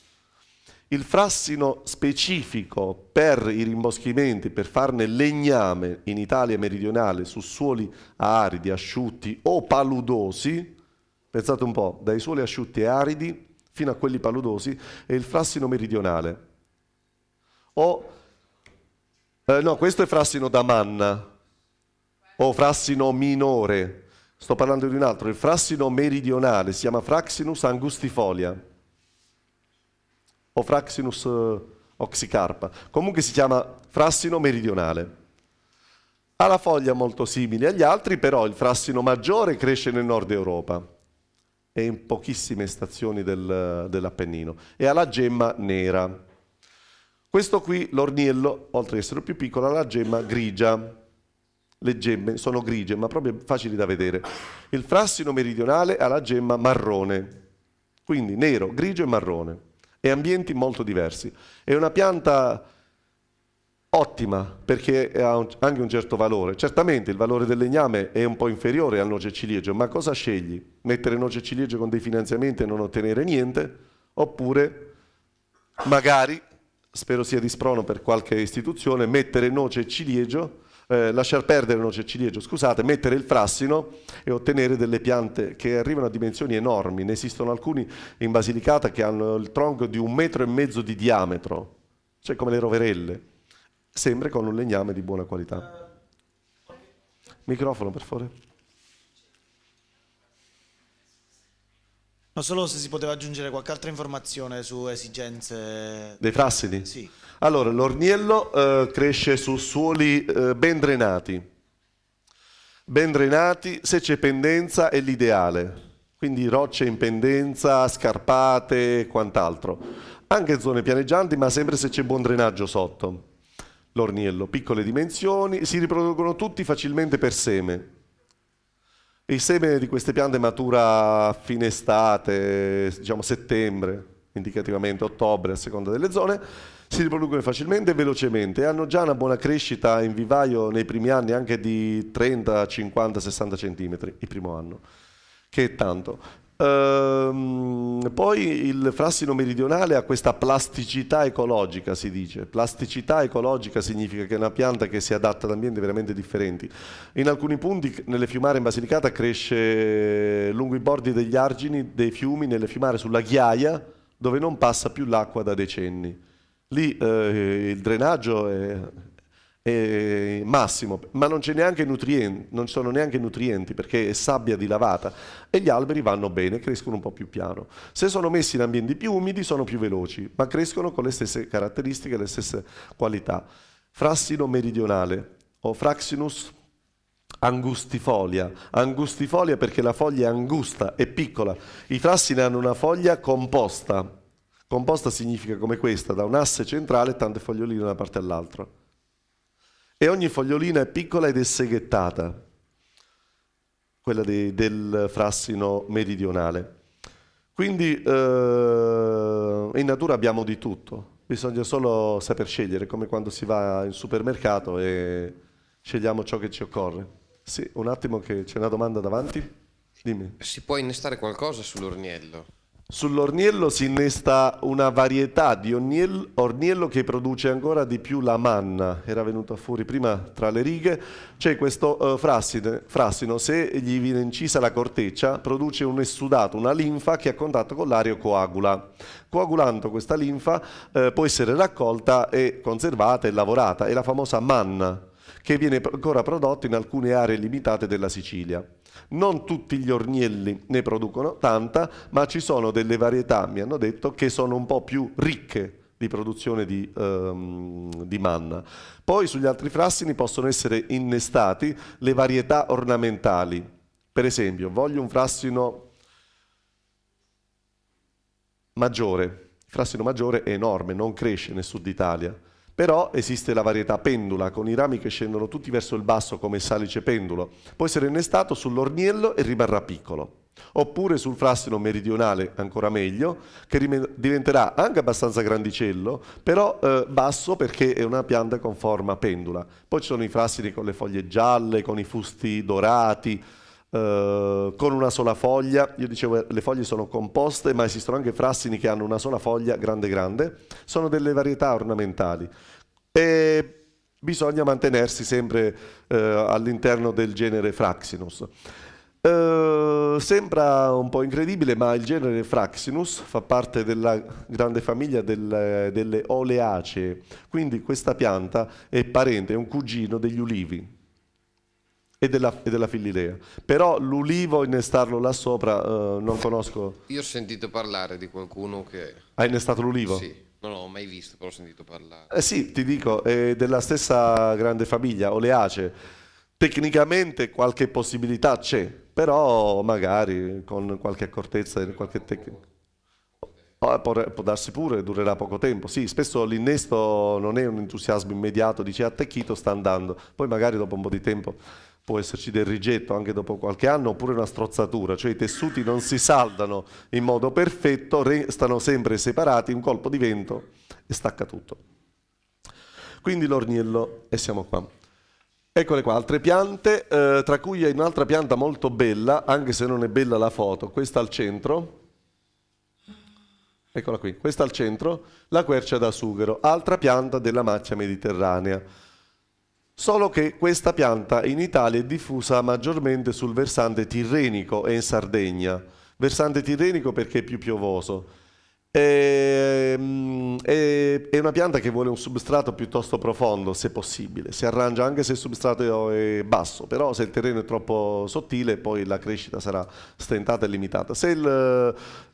il frassino specifico per i rimboschimenti, per farne legname in Italia meridionale su suoli aridi, asciutti o paludosi, pensate un po', dai suoli asciutti e aridi fino a quelli paludosi, è il frassino meridionale. O eh, no, questo è frassino da manna o frassino minore. Sto parlando di un altro, il frassino meridionale, si chiama Fraxinus angustifolia o Fraxinus eh, oxicarpa. Comunque si chiama frassino meridionale. Ha la foglia molto simile agli altri, però il frassino maggiore cresce nel nord Europa e in pochissime stazioni del, dell'Appennino e ha la gemma nera. Questo qui, l'orniello, oltre ad essere più piccolo, ha la gemma grigia. Le gemme sono grigie, ma proprio facili da vedere. Il frassino meridionale ha la gemma marrone, quindi nero, grigio e marrone, e ambienti molto diversi. È una pianta ottima perché ha anche un certo valore. Certamente il valore del legname è un po' inferiore al noce ciliegio, ma cosa scegli? Mettere noce ciliegio con dei finanziamenti e non ottenere niente? Oppure magari spero sia di sprono per qualche istituzione, mettere noce e ciliegio, eh, lasciar perdere noce e ciliegio, scusate, mettere il frassino e ottenere delle piante che arrivano a dimensioni enormi. Ne esistono alcuni in Basilicata che hanno il tronco di un metro e mezzo di diametro, cioè come le roverelle, sempre con un legname di buona qualità. Microfono per favore. Non solo se si poteva aggiungere qualche altra informazione su esigenze... Dei frassidi? Sì. Allora, l'orniello eh, cresce su suoli eh, ben drenati. Ben drenati, se c'è pendenza è l'ideale. Quindi rocce in pendenza, scarpate e quant'altro. Anche zone pianeggianti, ma sempre se c'è buon drenaggio sotto. L'orniello, piccole dimensioni, si riproducono tutti facilmente per seme il seme di queste piante matura a fine estate, diciamo settembre, indicativamente ottobre a seconda delle zone, si riproducono facilmente e velocemente e hanno già una buona crescita in vivaio nei primi anni anche di 30, 50, 60 cm il primo anno, che è tanto. Ehm, poi il frassino meridionale ha questa plasticità ecologica, si dice. Plasticità ecologica significa che è una pianta che si adatta ad ambienti veramente differenti. In alcuni punti, nelle fiumare in Basilicata, cresce lungo i bordi degli argini dei fiumi, nelle fiumare sulla ghiaia, dove non passa più l'acqua da decenni. Lì eh, il drenaggio è eh, massimo, ma non, non sono neanche nutrienti perché è sabbia dilavata e gli alberi vanno bene, crescono un po' più piano. Se sono messi in ambienti più umidi sono più veloci, ma crescono con le stesse caratteristiche, le stesse qualità. Frassino meridionale o Fraxinus angustifolia. Angustifolia perché la foglia è angusta, è piccola. I frassini hanno una foglia composta. Composta significa come questa, da un asse centrale e tante foglioline da una parte all'altra e ogni fogliolina è piccola ed è seghettata, quella di, del frassino meridionale. Quindi eh, in natura abbiamo di tutto, bisogna solo saper scegliere, come quando si va in supermercato e scegliamo ciò che ci occorre. Sì, un attimo che c'è una domanda davanti. Dimmi. Si può innestare qualcosa sull'orniello? Sull'orniello si innesta una varietà di orniello che produce ancora di più la manna, era venuta fuori prima tra le righe, c'è questo eh, frassino, se gli viene incisa la corteccia produce un essudato, una linfa che a contatto con l'aria coagula. Coagulando questa linfa eh, può essere raccolta e conservata e lavorata, è la famosa manna che viene ancora prodotta in alcune aree limitate della Sicilia. Non tutti gli ornielli ne producono tanta, ma ci sono delle varietà, mi hanno detto, che sono un po' più ricche di produzione di, ehm, di, manna. Poi sugli altri frassini possono essere innestati le varietà ornamentali. Per esempio, voglio un frassino maggiore. Il frassino maggiore è enorme, non cresce nel sud Italia però esiste la varietà pendula, con i rami che scendono tutti verso il basso come il salice pendulo, può essere innestato sull'orniello e rimarrà piccolo. Oppure sul frassino meridionale, ancora meglio, che diventerà anche abbastanza grandicello, però eh, basso perché è una pianta con forma pendula. Poi ci sono i frassini con le foglie gialle, con i fusti dorati, eh, con una sola foglia, io dicevo le foglie sono composte, ma esistono anche frassini che hanno una sola foglia grande grande, sono delle varietà ornamentali. E bisogna mantenersi sempre eh, all'interno del genere Fraxinus. Eh, sembra un po' incredibile, ma il genere Fraxinus fa parte della grande famiglia del, delle oleacee, quindi questa pianta è parente, è un cugino degli ulivi e della, e della Fililea. Però l'ulivo innestarlo là sopra eh, non conosco. Io ho sentito parlare di qualcuno che... Ha innestato l'ulivo? Sì. Non l'ho mai visto, però ho sentito parlare. Eh sì, ti dico, è della stessa grande famiglia, Oleace. Tecnicamente qualche possibilità c'è, però magari con qualche accortezza e qualche tecnica. Ah, può, può, darsi pure, durerà poco tempo. Sì, spesso l'innesto non è un entusiasmo immediato, dice attecchito, sta andando. Poi magari dopo un po' di tempo può esserci del rigetto anche dopo qualche anno oppure una strozzatura, cioè i tessuti non si saldano in modo perfetto, restano sempre separati, un colpo di vento e stacca tutto. Quindi l'orniello e siamo qua. Eccole qua, altre piante, eh, tra cui un'altra pianta molto bella, anche se non è bella la foto, questa al centro, eccola qui, questa al centro, la quercia da sughero, altra pianta della macchia mediterranea solo che questa pianta in Italia è diffusa maggiormente sul versante tirrenico e in Sardegna. Versante tirrenico perché è più piovoso. Ehm, è, una pianta che vuole un substrato piuttosto profondo, se possibile. Si arrangia anche se il substrato è basso, però se il terreno è troppo sottile poi la crescita sarà stentata e limitata. Se il,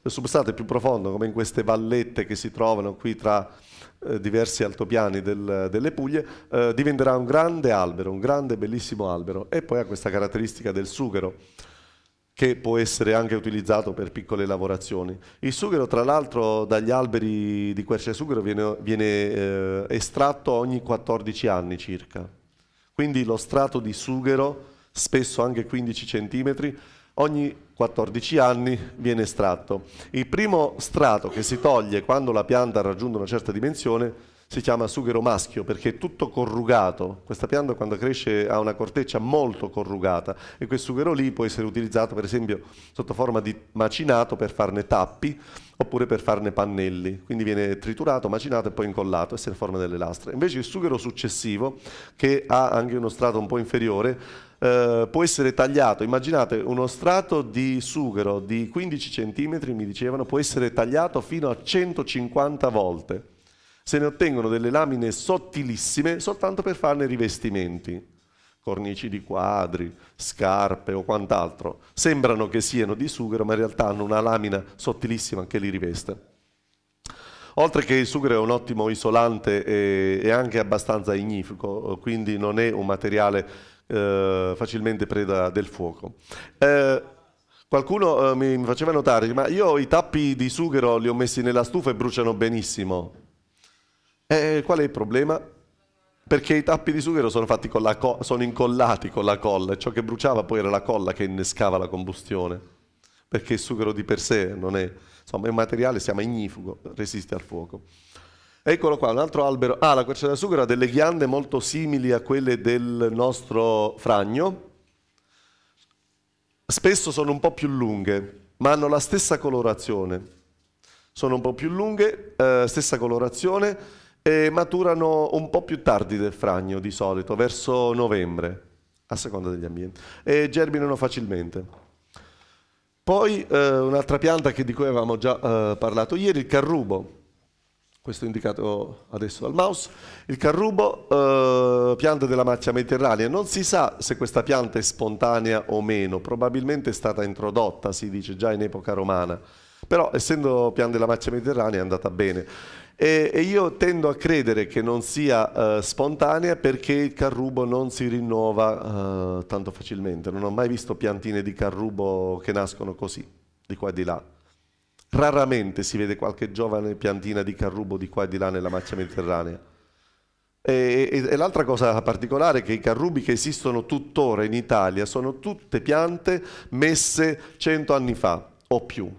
eh, substrato è più profondo, come in queste vallette che si trovano qui tra eh, diversi altopiani del, delle Puglie, eh, diventerà un grande albero, un grande bellissimo albero e poi ha questa caratteristica del sughero che può essere anche utilizzato per piccole lavorazioni. Il sughero, tra l'altro, dagli alberi di quercia quercesughero viene, viene eh, estratto ogni 14 anni circa. Quindi lo strato di sughero, spesso anche 15 centimetri, ogni 14 anni viene estratto. Il primo strato che si toglie quando la pianta ha raggiunto una certa dimensione si chiama sughero maschio perché è tutto corrugato. Questa pianta quando cresce ha una corteccia molto corrugata e quel sughero lì può essere utilizzato per esempio sotto forma di macinato per farne tappi oppure per farne pannelli. Quindi viene triturato, macinato e poi incollato, essere in forma delle lastre. Invece il sughero successivo che ha anche uno strato un po' inferiore eh, può essere tagliato, immaginate uno strato di sughero di 15 cm, mi dicevano, può essere tagliato fino a 150 volte. Se ne ottengono delle lamine sottilissime soltanto per farne rivestimenti cornici di quadri, scarpe o quant'altro. Sembrano che siano di sughero, ma in realtà hanno una lamina sottilissima che li riveste. Oltre che il sughero è un ottimo isolante e anche abbastanza ignifico, quindi non è un materiale eh, facilmente preda del fuoco. Eh, qualcuno eh, mi faceva notare, ma io i tappi di sughero li ho messi nella stufa e bruciano benissimo. Eh, qual è il problema? Perché i tappi di sughero sono, con sono incollati con la colla e ciò che bruciava poi era la colla che innescava la combustione perché il sughero di per sé non è, insomma, è un materiale, si chiama ignifugo, resiste al fuoco. Eccolo qua, un altro albero. Ah, la quercia da sughero ha delle ghiande molto simili a quelle del nostro fragno. Spesso sono un po' più lunghe, ma hanno la stessa colorazione. Sono un po' più lunghe, eh, stessa colorazione, e maturano un po' più tardi del fragno di solito, verso novembre, a seconda degli ambienti, e germinano facilmente. Poi eh, un'altra pianta di cui avevamo già eh, parlato ieri, il carrubo questo indicato adesso dal mouse, il carrubo, eh, pianta della macchia mediterranea, non si sa se questa pianta è spontanea o meno, probabilmente è stata introdotta, si dice già in epoca romana, però essendo pianta della macchia mediterranea è andata bene. E, e io tendo a credere che non sia eh, spontanea perché il carrubo non si rinnova eh, tanto facilmente, non ho mai visto piantine di carrubo che nascono così, di qua e di là. Raramente si vede qualche giovane piantina di carrubo di qua e di là nella macchia mediterranea. E, e, e l'altra cosa particolare è che i carrubi che esistono tuttora in Italia sono tutte piante messe cento anni fa o più.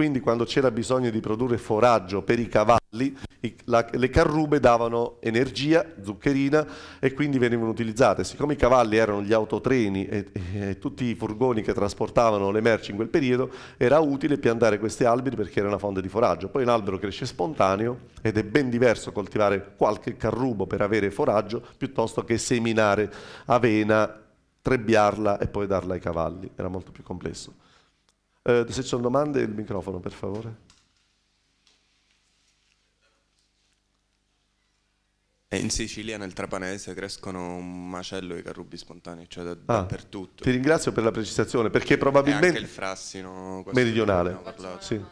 Quindi quando c'era bisogno di produrre foraggio per i cavalli, i, la, le carrube davano energia, zuccherina e quindi venivano utilizzate. Siccome i cavalli erano gli autotreni e, e, e, tutti i furgoni che trasportavano le merci in quel periodo, era utile piantare questi alberi perché era una fonte di foraggio. Poi un albero cresce spontaneo ed è ben diverso coltivare qualche carrubo per avere foraggio piuttosto che seminare avena, trebbiarla e poi darla ai cavalli. Era molto più complesso. Eh, se ci sono domande, il microfono, per favore. Eh, in Sicilia, nel Trapanese, crescono un macello di carrubi spontanei, cioè da, ah, dappertutto. Ti ringrazio per la precisazione, perché probabilmente... anche il frassino... Meridionale. Sì.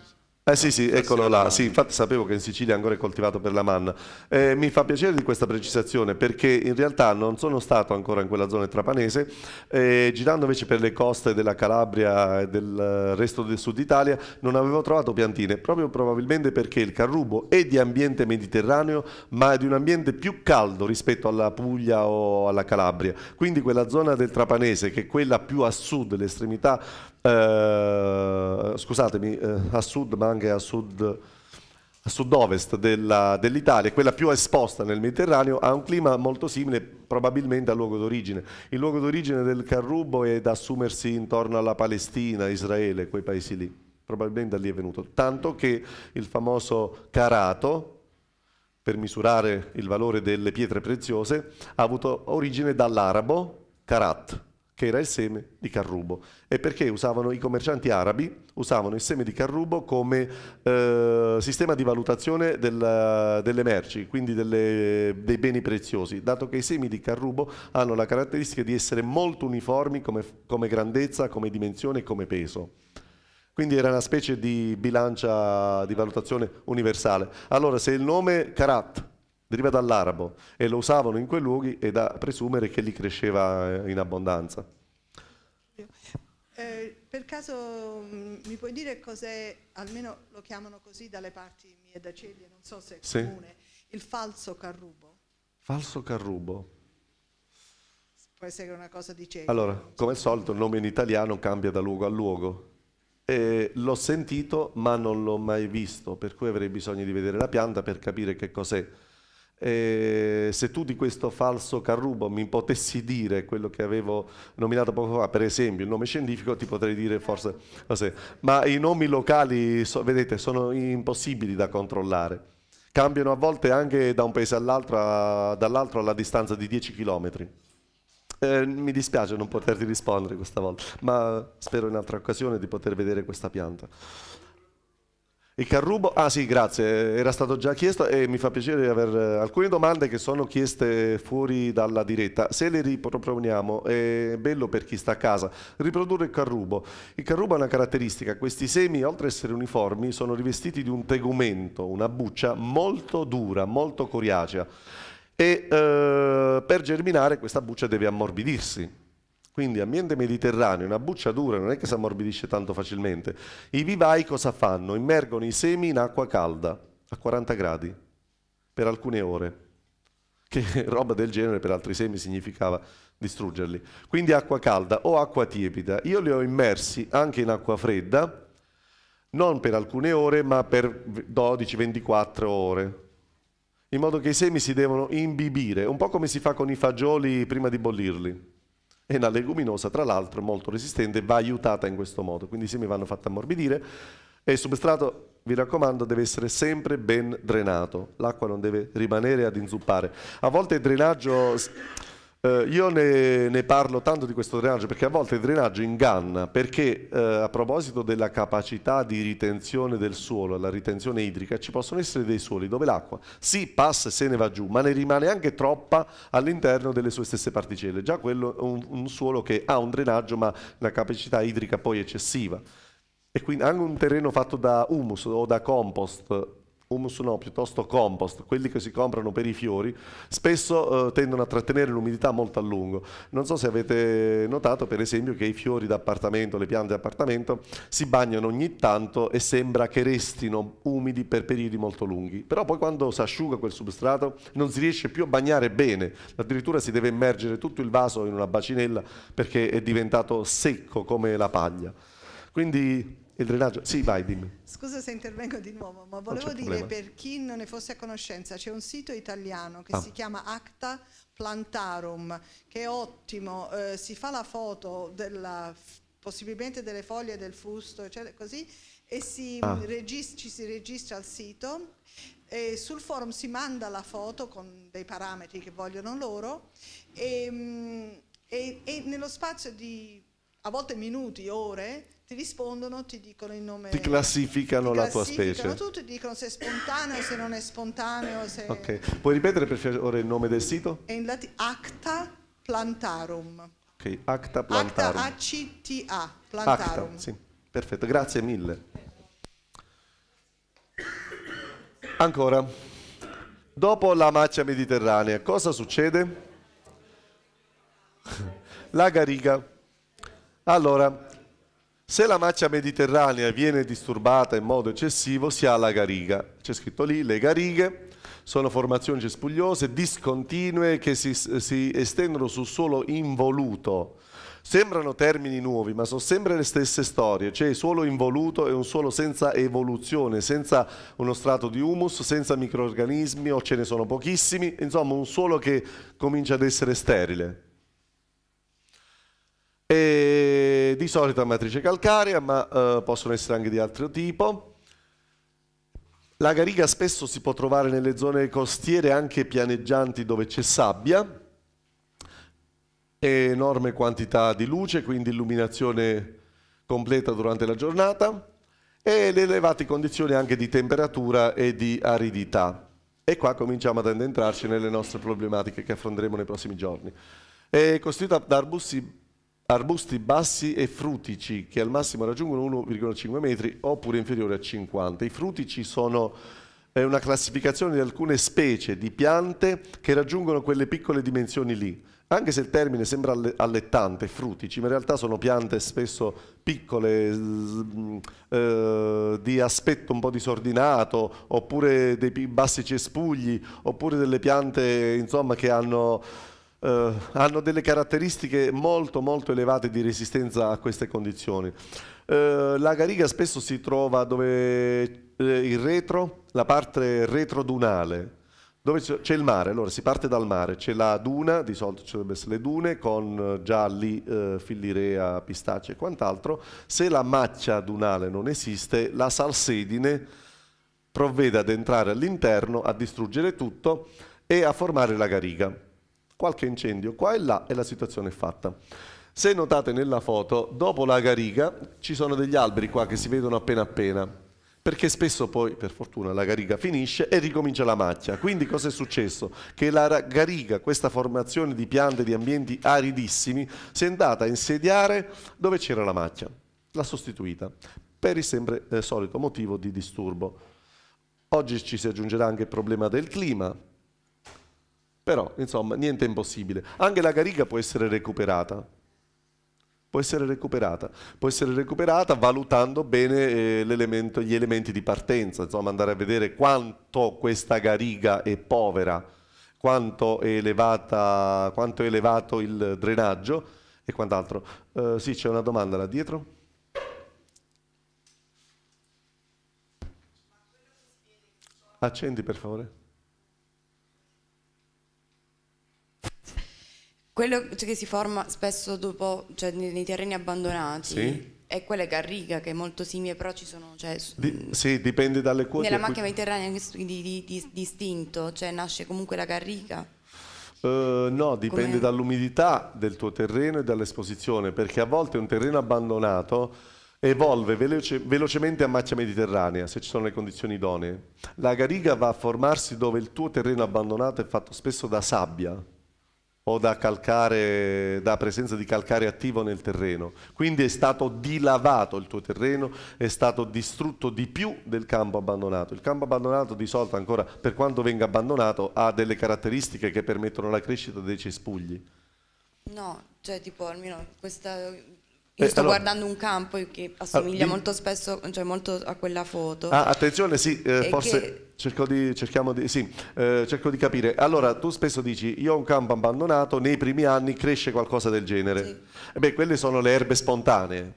Eh sì, sì, eccolo là. Sì, infatti sapevo che in Sicilia ancora è coltivato per la manna. Eh, mi fa piacere di questa precisazione perché in realtà non sono stato ancora in quella zona trapanese. Eh, girando invece per le coste della Calabria e del resto del sud Italia non avevo trovato piantine, proprio probabilmente perché il carrubo è di ambiente mediterraneo, ma è di un ambiente più caldo rispetto alla Puglia o alla Calabria. Quindi quella zona del trapanese, che è quella più a sud, l'estremità eh, scusatemi, eh, a sud ma anche a sud sud-ovest dell'Italia, quella più esposta nel Mediterraneo, ha un clima molto simile probabilmente al luogo d'origine. Il luogo d'origine del carrubo è da assumersi intorno alla Palestina, Israele, quei paesi lì. Probabilmente da lì è venuto. Tanto che il famoso carato, per misurare il valore delle pietre preziose, ha avuto origine dall'arabo karat, che era il seme di carrubo. E perché usavano, i commercianti arabi usavano il seme di carrubo come eh, sistema di valutazione della, delle merci, quindi delle, dei beni preziosi, dato che i semi di carrubo hanno la caratteristica di essere molto uniformi come, come grandezza, come dimensione e come peso. Quindi era una specie di bilancia di valutazione universale. Allora, se il nome Karat deriva dall'arabo e lo usavano in quei luoghi e da presumere che lì cresceva eh, in abbondanza. Eh, per caso mm, mi puoi dire cos'è, almeno lo chiamano così dalle parti mie da Ceglie, non so se è sì. comune, il falso carrubo? Falso carrubo? Può essere una cosa di Ceglie. Allora, come al solito il nome in italiano cambia da luogo a luogo. Eh, l'ho sentito ma non l'ho mai visto, per cui avrei bisogno di vedere la pianta per capire che cos'è eh, se tu di questo falso carrubo mi potessi dire quello che avevo nominato poco fa, per esempio il nome scientifico, ti potrei dire forse, forse ma i nomi locali, so, vedete, sono impossibili da controllare. Cambiano a volte anche da un paese all'altro, dall'altro alla distanza di 10 km. Eh, mi dispiace non poterti rispondere questa volta, ma spero in altra occasione di poter vedere questa pianta. Il carrubo, ah sì, grazie, era stato già chiesto e mi fa piacere avere eh, alcune domande che sono chieste fuori dalla diretta. Se le riproponiamo, è bello per chi sta a casa, riprodurre il carrubo. Il carrubo ha una caratteristica, questi semi, oltre ad essere uniformi, sono rivestiti di un tegumento, una buccia molto dura, molto coriacea e eh, per germinare questa buccia deve ammorbidirsi quindi ambiente mediterraneo, una buccia dura, non è che si ammorbidisce tanto facilmente. I vivai cosa fanno? Immergono i semi in acqua calda, a 40 gradi, per alcune ore. Che roba del genere per altri semi significava distruggerli. Quindi acqua calda o acqua tiepida. Io li ho immersi anche in acqua fredda, non per alcune ore, ma per 12-24 ore in modo che i semi si devono imbibire, un po' come si fa con i fagioli prima di bollirli e una leguminosa, tra l'altro molto resistente, va aiutata in questo modo, quindi i semi vanno fatti ammorbidire e il substrato, vi raccomando, deve essere sempre ben drenato, l'acqua non deve rimanere ad inzuppare. A volte il drenaggio eh, io ne, ne, parlo tanto di questo drenaggio perché a volte il drenaggio inganna, perché eh, a proposito della capacità di ritenzione del suolo, la ritenzione idrica, ci possono essere dei suoli dove l'acqua si passa e se ne va giù, ma ne rimane anche troppa all'interno delle sue stesse particelle. Già quello è un, un suolo che ha un drenaggio ma la capacità idrica poi eccessiva. E quindi anche un terreno fatto da humus o da compost humus no, piuttosto compost, quelli che si comprano per i fiori, spesso eh, tendono a trattenere l'umidità molto a lungo. Non so se avete notato per esempio che i fiori d'appartamento, le piante d'appartamento si bagnano ogni tanto e sembra che restino umidi per periodi molto lunghi, però poi quando si asciuga quel substrato non si riesce più a bagnare bene, addirittura si deve immergere tutto il vaso in una bacinella perché è diventato secco come la paglia. Quindi il drenaggio, sì vai dimmi. Scusa se intervengo di nuovo, ma volevo dire per chi non ne fosse a conoscenza, c'è un sito italiano che ah. si chiama Acta Plantarum, che è ottimo, eh, si fa la foto della, possibilmente delle foglie del fusto, cioè così, e si ah. ci si registra al sito e sul forum si manda la foto con dei parametri che vogliono loro e, ehm, e, e nello spazio di a volte minuti, ore, ti rispondono, ti dicono il nome. Ti classificano, ti classificano la tua specie. Tutto, ti dicono se è spontaneo, se non è spontaneo. Se... Ok, puoi ripetere per favore il nome del sito? È in latino Acta Plantarum. Ok, Acta Plantarum. Acta ACTA Plantarum. Acta, sì. Perfetto, grazie mille. Ancora, dopo la macchia mediterranea, cosa succede? la gariga. Allora, se la macchia mediterranea viene disturbata in modo eccessivo si ha la gariga. C'è scritto lì, le garighe sono formazioni cespugliose discontinue che si, si estendono sul suolo involuto. Sembrano termini nuovi, ma sono sempre le stesse storie, cioè il suolo involuto è un suolo senza evoluzione, senza uno strato di humus, senza microorganismi o ce ne sono pochissimi, insomma un suolo che comincia ad essere sterile e di solito a matrice calcarea, ma eh, possono essere anche di altro tipo. La gariga spesso si può trovare nelle zone costiere anche pianeggianti dove c'è sabbia, enorme quantità di luce, quindi illuminazione completa durante la giornata e le elevate condizioni anche di temperatura e di aridità. E qua cominciamo ad addentrarci nelle nostre problematiche che affronteremo nei prossimi giorni. È costituita da arbusti arbusti bassi e frutici che al massimo raggiungono 1,5 metri oppure inferiore a 50. I frutici sono eh, una classificazione di alcune specie di piante che raggiungono quelle piccole dimensioni lì. Anche se il termine sembra allettante, frutici, ma in realtà sono piante spesso piccole, mm, eh, di aspetto un po' disordinato, oppure dei bassi cespugli, oppure delle piante insomma, che hanno eh, hanno delle caratteristiche molto molto elevate di resistenza a queste condizioni. Eh, la gariga spesso si trova dove eh, il retro, la parte retrodunale, dove c'è il mare, allora si parte dal mare, c'è la duna, di solito ci dovrebbero essere le dune con eh, gialli, eh, fillirea, pistacce e quant'altro, se la maccia dunale non esiste, la salsedine provvede ad entrare all'interno, a distruggere tutto e a formare la gariga qualche incendio qua e là e la situazione è fatta. Se notate nella foto, dopo la gariga ci sono degli alberi qua che si vedono appena appena perché spesso poi, per fortuna, la gariga finisce e ricomincia la macchia. Quindi cosa è successo? Che la gariga, questa formazione di piante di ambienti aridissimi, si è andata a insediare dove c'era la macchia, l'ha sostituita, per il sempre eh, solito motivo di disturbo. Oggi ci si aggiungerà anche il problema del clima, però, insomma, niente è impossibile. Anche la carica può essere recuperata. Può essere recuperata. Può essere recuperata valutando bene eh, gli elementi di partenza. Insomma, andare a vedere quanto questa carica è povera, quanto è, elevata, quanto è elevato il drenaggio e quant'altro. Eh, sì, c'è una domanda là dietro. Accendi per favore. Quello cioè, che si forma spesso dopo, cioè nei, terreni abbandonati. Sì. E quella garriga che è molto simile, però ci sono. Cioè, di, sì, dipende dalle quote. Nella macchia mediterranea cui... di, di, di, distinto, cioè nasce comunque la garriga. Uh, no, dipende Come... dall'umidità del tuo terreno e dall'esposizione, perché a volte un terreno abbandonato evolve veloce, velocemente a macchia mediterranea se ci sono le condizioni idonee. La gariga va a formarsi dove il tuo terreno abbandonato è fatto spesso da sabbia, o da, calcare, da presenza di calcare attivo nel terreno. Quindi è stato dilavato il tuo terreno, è stato distrutto di più del campo abbandonato. Il campo abbandonato di solito ancora, per quanto venga abbandonato, ha delle caratteristiche che permettono la crescita dei cespugli. No, cioè tipo almeno questa io eh, sto allora, guardando un campo che ah, assomiglia di... molto spesso cioè molto a quella foto. Ah, attenzione, sì, eh, forse che... cerco, di, di, sì, eh, cerco di capire. Allora, tu spesso dici, io ho un campo abbandonato, nei primi anni cresce qualcosa del genere. Sì. Eh beh, quelle sono le erbe spontanee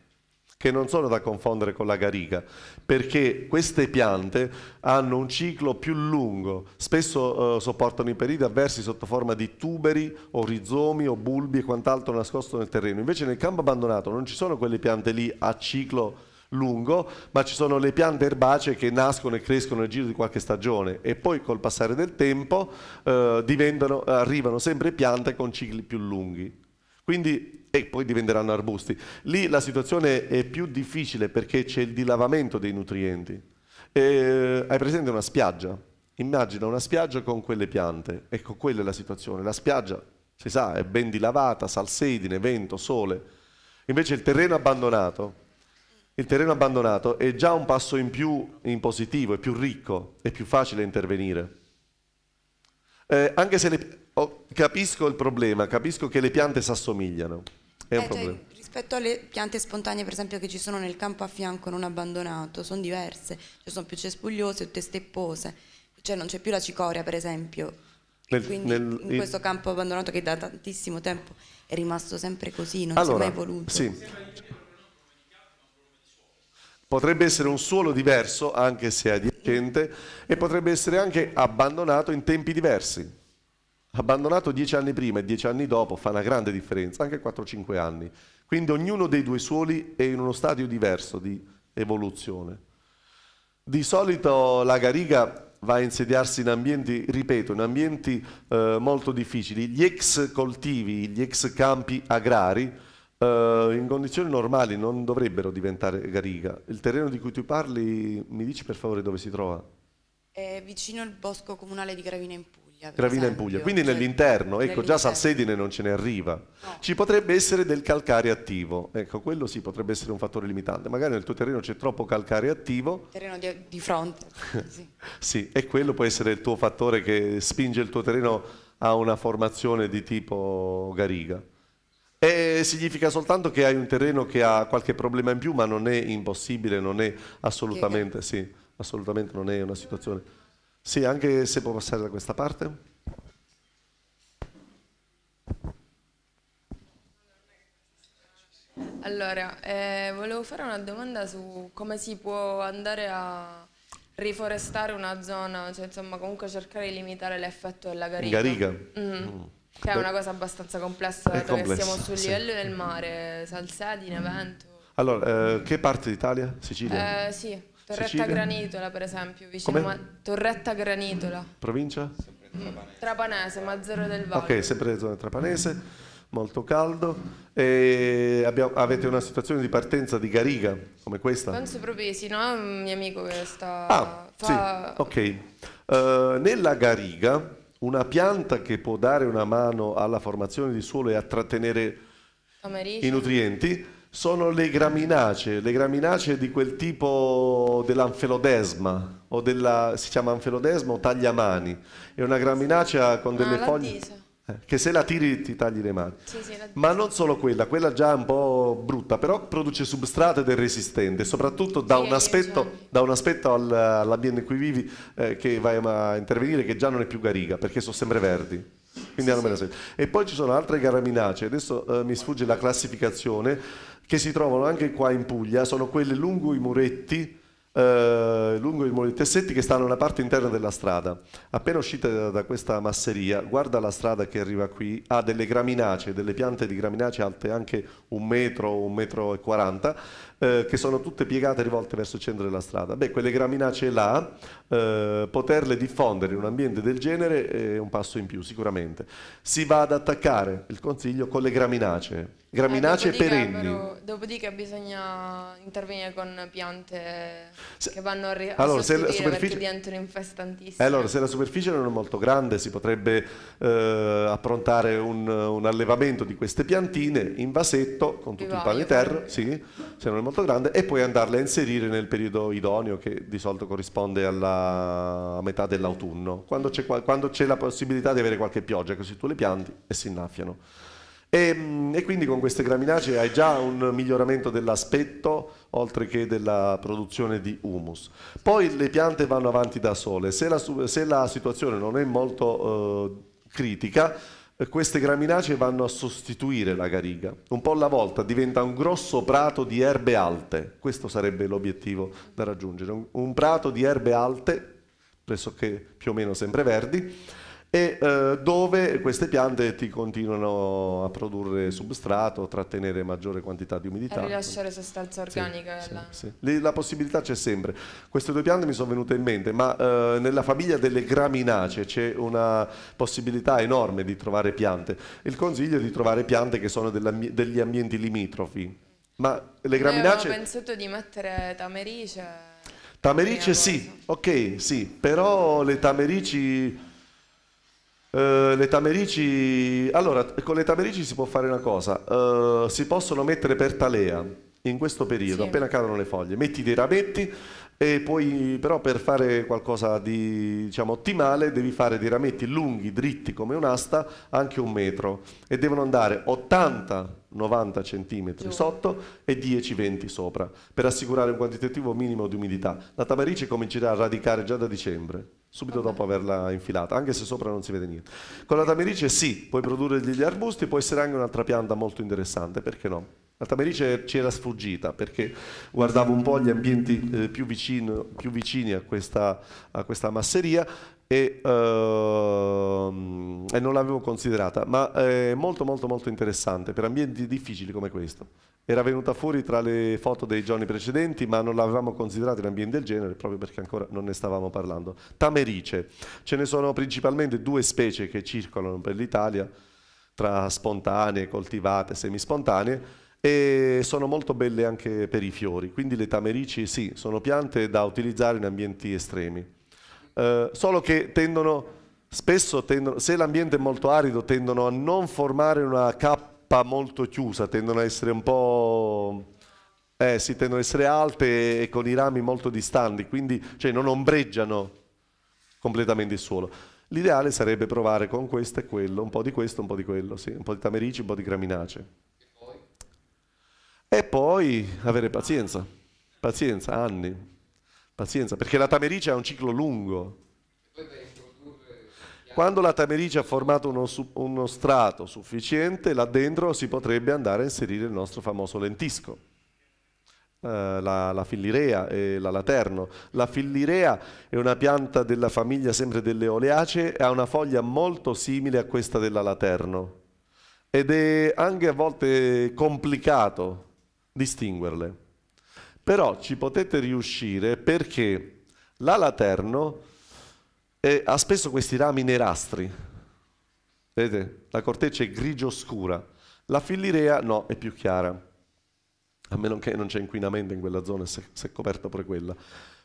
che non sono da confondere con la gariga, perché queste piante hanno un ciclo più lungo, spesso eh, sopportano i periodi avversi sotto forma di tuberi o rizomi o bulbi e quant'altro nascosto nel terreno. Invece nel campo abbandonato non ci sono quelle piante lì a ciclo lungo, ma ci sono le piante erbacee che nascono e crescono nel giro di qualche stagione e poi col passare del tempo eh, arrivano sempre piante con cicli più lunghi. Quindi e poi diventeranno arbusti. Lì la situazione è più difficile perché c'è il dilavamento dei nutrienti. E, hai presente una spiaggia? Immagina una spiaggia con quelle piante. Ecco, quella è la situazione. La spiaggia, si sa, è ben dilavata, salsedine, vento, sole. Invece il terreno abbandonato, il terreno abbandonato è già un passo in più in positivo, è più ricco, è più facile intervenire. Eh, anche se le, oh, capisco il problema, capisco che le piante si assomigliano è un eh, cioè, problema. Cioè, rispetto alle piante spontanee, per esempio, che ci sono nel campo a fianco non abbandonato, sono diverse, cioè, sono più cespugliose, tutte steppose, cioè non c'è più la cicoria, per esempio. Nel, Quindi nel, in questo il... campo abbandonato che da tantissimo tempo è rimasto sempre così, non allora, si è mai voluto. Sì. Potrebbe essere un suolo diverso, anche se adiacente, e potrebbe essere anche abbandonato in tempi diversi abbandonato dieci anni prima e dieci anni dopo fa una grande differenza, anche 4-5 anni. Quindi ognuno dei due suoli è in uno stadio diverso di evoluzione. Di solito la gariga va a insediarsi in ambienti, ripeto, in ambienti eh, molto difficili. Gli ex coltivi, gli ex campi agrari, eh, in condizioni normali non dovrebbero diventare gariga. Il terreno di cui tu parli, mi dici per favore dove si trova? È vicino al bosco comunale di Gravina in Puglia. Puglia. Gravina in Puglia, quindi cioè, nell'interno, ecco già Salsedine non ce ne arriva. No. Ci potrebbe essere del calcare attivo, ecco quello sì potrebbe essere un fattore limitante, magari nel tuo terreno c'è troppo calcare attivo. Il terreno di, di fronte. sì. sì, e quello può essere il tuo fattore che spinge il tuo terreno a una formazione di tipo gariga. E significa soltanto che hai un terreno che ha qualche problema in più, ma non è impossibile, non è assolutamente, sì, assolutamente non è una situazione. Sì, anche se può passare da questa parte. Allora, eh, volevo fare una domanda su come si può andare a riforestare una zona, cioè insomma comunque cercare di limitare l'effetto della gariga. Gariga. Mm. Mm. Che è Beh, una cosa abbastanza complessa, dato complessa, che siamo sul livello sì. del mare, salsedine, vento. Allora, eh, che parte d'Italia? Sicilia? Eh, sì. Torretta Granitola, per esempio, vicino a Torretta Granitola. Provincia? Trapanese. trapanese, Mazzaro del Valle. Ok, sempre in zona trapanese, molto caldo. E abbiamo, avete una situazione di partenza di gariga come questa? Penso proprio sì, no? Un mio amico che sta... Ah, fa... sì, ok. Uh, nella gariga, una pianta che può dare una mano alla formazione di suolo e a trattenere Americi. i nutrienti sono le graminacee, le graminacee di quel tipo dell'anfelodesma, o della, si chiama anfelodesma o tagliamani, è una graminacea con delle ah, foglie... Eh, che se la tiri ti tagli le mani. Sì, sì, Ma non solo quella, quella già è un po' brutta, però produce substrato ed è resistente, soprattutto da, sì, un, eh, aspetto, da un, aspetto, al, all'ambiente in cui vivi eh, che vai a intervenire che già non è più gariga, perché sono sempre verdi. Quindi sì, hanno meno senso. E poi ci sono altre graminacee, adesso eh, mi sfugge la classificazione, che si trovano anche qua in Puglia sono quelle lungo i muretti, eh, lungo i muretti Assetti che stanno nella parte interna della strada. Appena uscite da, da, questa masseria, guarda la strada che arriva qui, ha delle graminacee, delle piante di graminacee alte anche un metro, un metro e quaranta, eh, che sono tutte piegate e rivolte verso il centro della strada. Beh, quelle graminacee là, eh, poterle diffondere in un ambiente del genere è un passo in più, sicuramente. Si va ad attaccare il Consiglio con le graminacee, graminacee eh, perenni. Però, dopodiché bisogna intervenire con piante se, che vanno a, ri- allora, se la superficie, diventano infestantissime. Eh, allora, se la superficie non è molto grande si potrebbe eh, approntare un, un, allevamento di queste piantine in vasetto con tutto il pane terra, sì, se non è molto molto grande e poi andarle a inserire nel periodo idoneo che di solito corrisponde alla metà dell'autunno, quando c'è, la possibilità di avere qualche pioggia, così tu le pianti e si innaffiano. E, ehm, e quindi con queste graminacee hai già un miglioramento dell'aspetto oltre che della produzione di humus. Poi le piante vanno avanti da sole, se la, se la situazione non è molto eh, critica, queste graminacee vanno a sostituire la gariga. Un po' alla volta diventa un grosso prato di erbe alte. Questo sarebbe l'obiettivo da raggiungere. Un, un prato di erbe alte, pressoché più o meno sempre verdi, e eh, dove queste piante ti continuano a produrre substrato, trattenere maggiore quantità di umidità. E rilasciare sostanza organica. Sì, Sì, sì. la possibilità c'è sempre. Queste due piante mi sono venute in mente, ma eh, nella famiglia delle graminacee c'è una possibilità enorme di trovare piante. Il consiglio è di trovare piante che sono degli ambienti limitrofi. Ma le graminacee... Io avevo pensato di mettere tamerice. Tamerice sì, ok, sì, però le tamerici eh, le tamerici, allora con le tamerici si può fare una cosa, uh, si possono mettere per talea in questo periodo, sì. appena cadono le foglie, metti dei rametti e poi però per fare qualcosa di diciamo, ottimale devi fare dei rametti lunghi, dritti come un'asta, anche un metro e devono andare 80-90 cm sotto e 10-20 sopra per assicurare un quantitativo minimo di umidità. La tamerice comincerà a radicare già da dicembre subito dopo averla infilata, anche se sopra non si vede niente. Con la tamerice sì, puoi produrre degli arbusti, può essere anche un'altra pianta molto interessante, perché no? La tamerice ci era sfuggita perché guardavo un po' gli ambienti eh, più, vicino, più, vicini a questa, a questa masseria, e, uh, e non l'avevo considerata, ma è eh, molto molto molto interessante per ambienti difficili come questo. Era venuta fuori tra le foto dei giorni precedenti, ma non l'avevamo considerata in ambienti del genere proprio perché ancora non ne stavamo parlando. Tamerice, ce ne sono principalmente due specie che circolano per l'Italia, tra spontanee, coltivate, semispontanee, e sono molto belle anche per i fiori, quindi le tamerici sì, sono piante da utilizzare in ambienti estremi. Eh, solo che tendono, spesso tendono, se l'ambiente è molto arido, tendono a non formare una cappa molto chiusa, tendono a essere un po'... Eh, sì, tendono ad essere alte e con i rami molto distanti, quindi cioè, non ombreggiano completamente il suolo. L'ideale sarebbe provare con questo e quello, un po' di questo, un po' di quello, sì, un po' di tamerici, un po' di graminace. E poi? E poi avere pazienza, pazienza, anni. Pazienza, perché la tamericia ha un ciclo lungo. Quando la tamericia ha formato uno, uno strato sufficiente, là dentro si potrebbe andare a inserire il nostro famoso lentisco, eh, la, la, fillirea e la laterno. La fillirea è una pianta della famiglia sempre delle oleacee e ha una foglia molto simile a questa della laterno ed è anche a volte complicato distinguerle. Però ci potete riuscire perché l'alaterno eh, ha spesso questi rami nerastri. Vedete? La corteccia è grigio scura. La fillirea no, è più chiara. A meno che non c'è inquinamento in quella zona, se, se è coperta pure quella.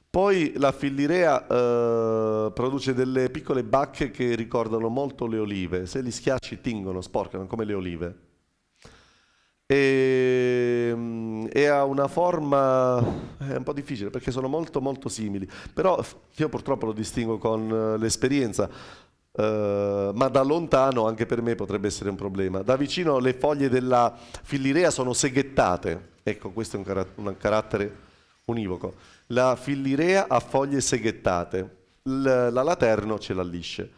Poi la fillirea eh, produce delle piccole bacche che ricordano molto le olive. Se li schiacci tingono, sporcano come le olive e, ehm, e, ha una forma eh, è un po' difficile perché sono molto molto simili però io purtroppo lo distingo con eh, l'esperienza eh, ma da lontano anche per me potrebbe essere un problema da vicino le foglie della fillirea sono seghettate ecco questo è un, car un carattere univoco la fillirea ha foglie seghettate L la laterno ce la lisce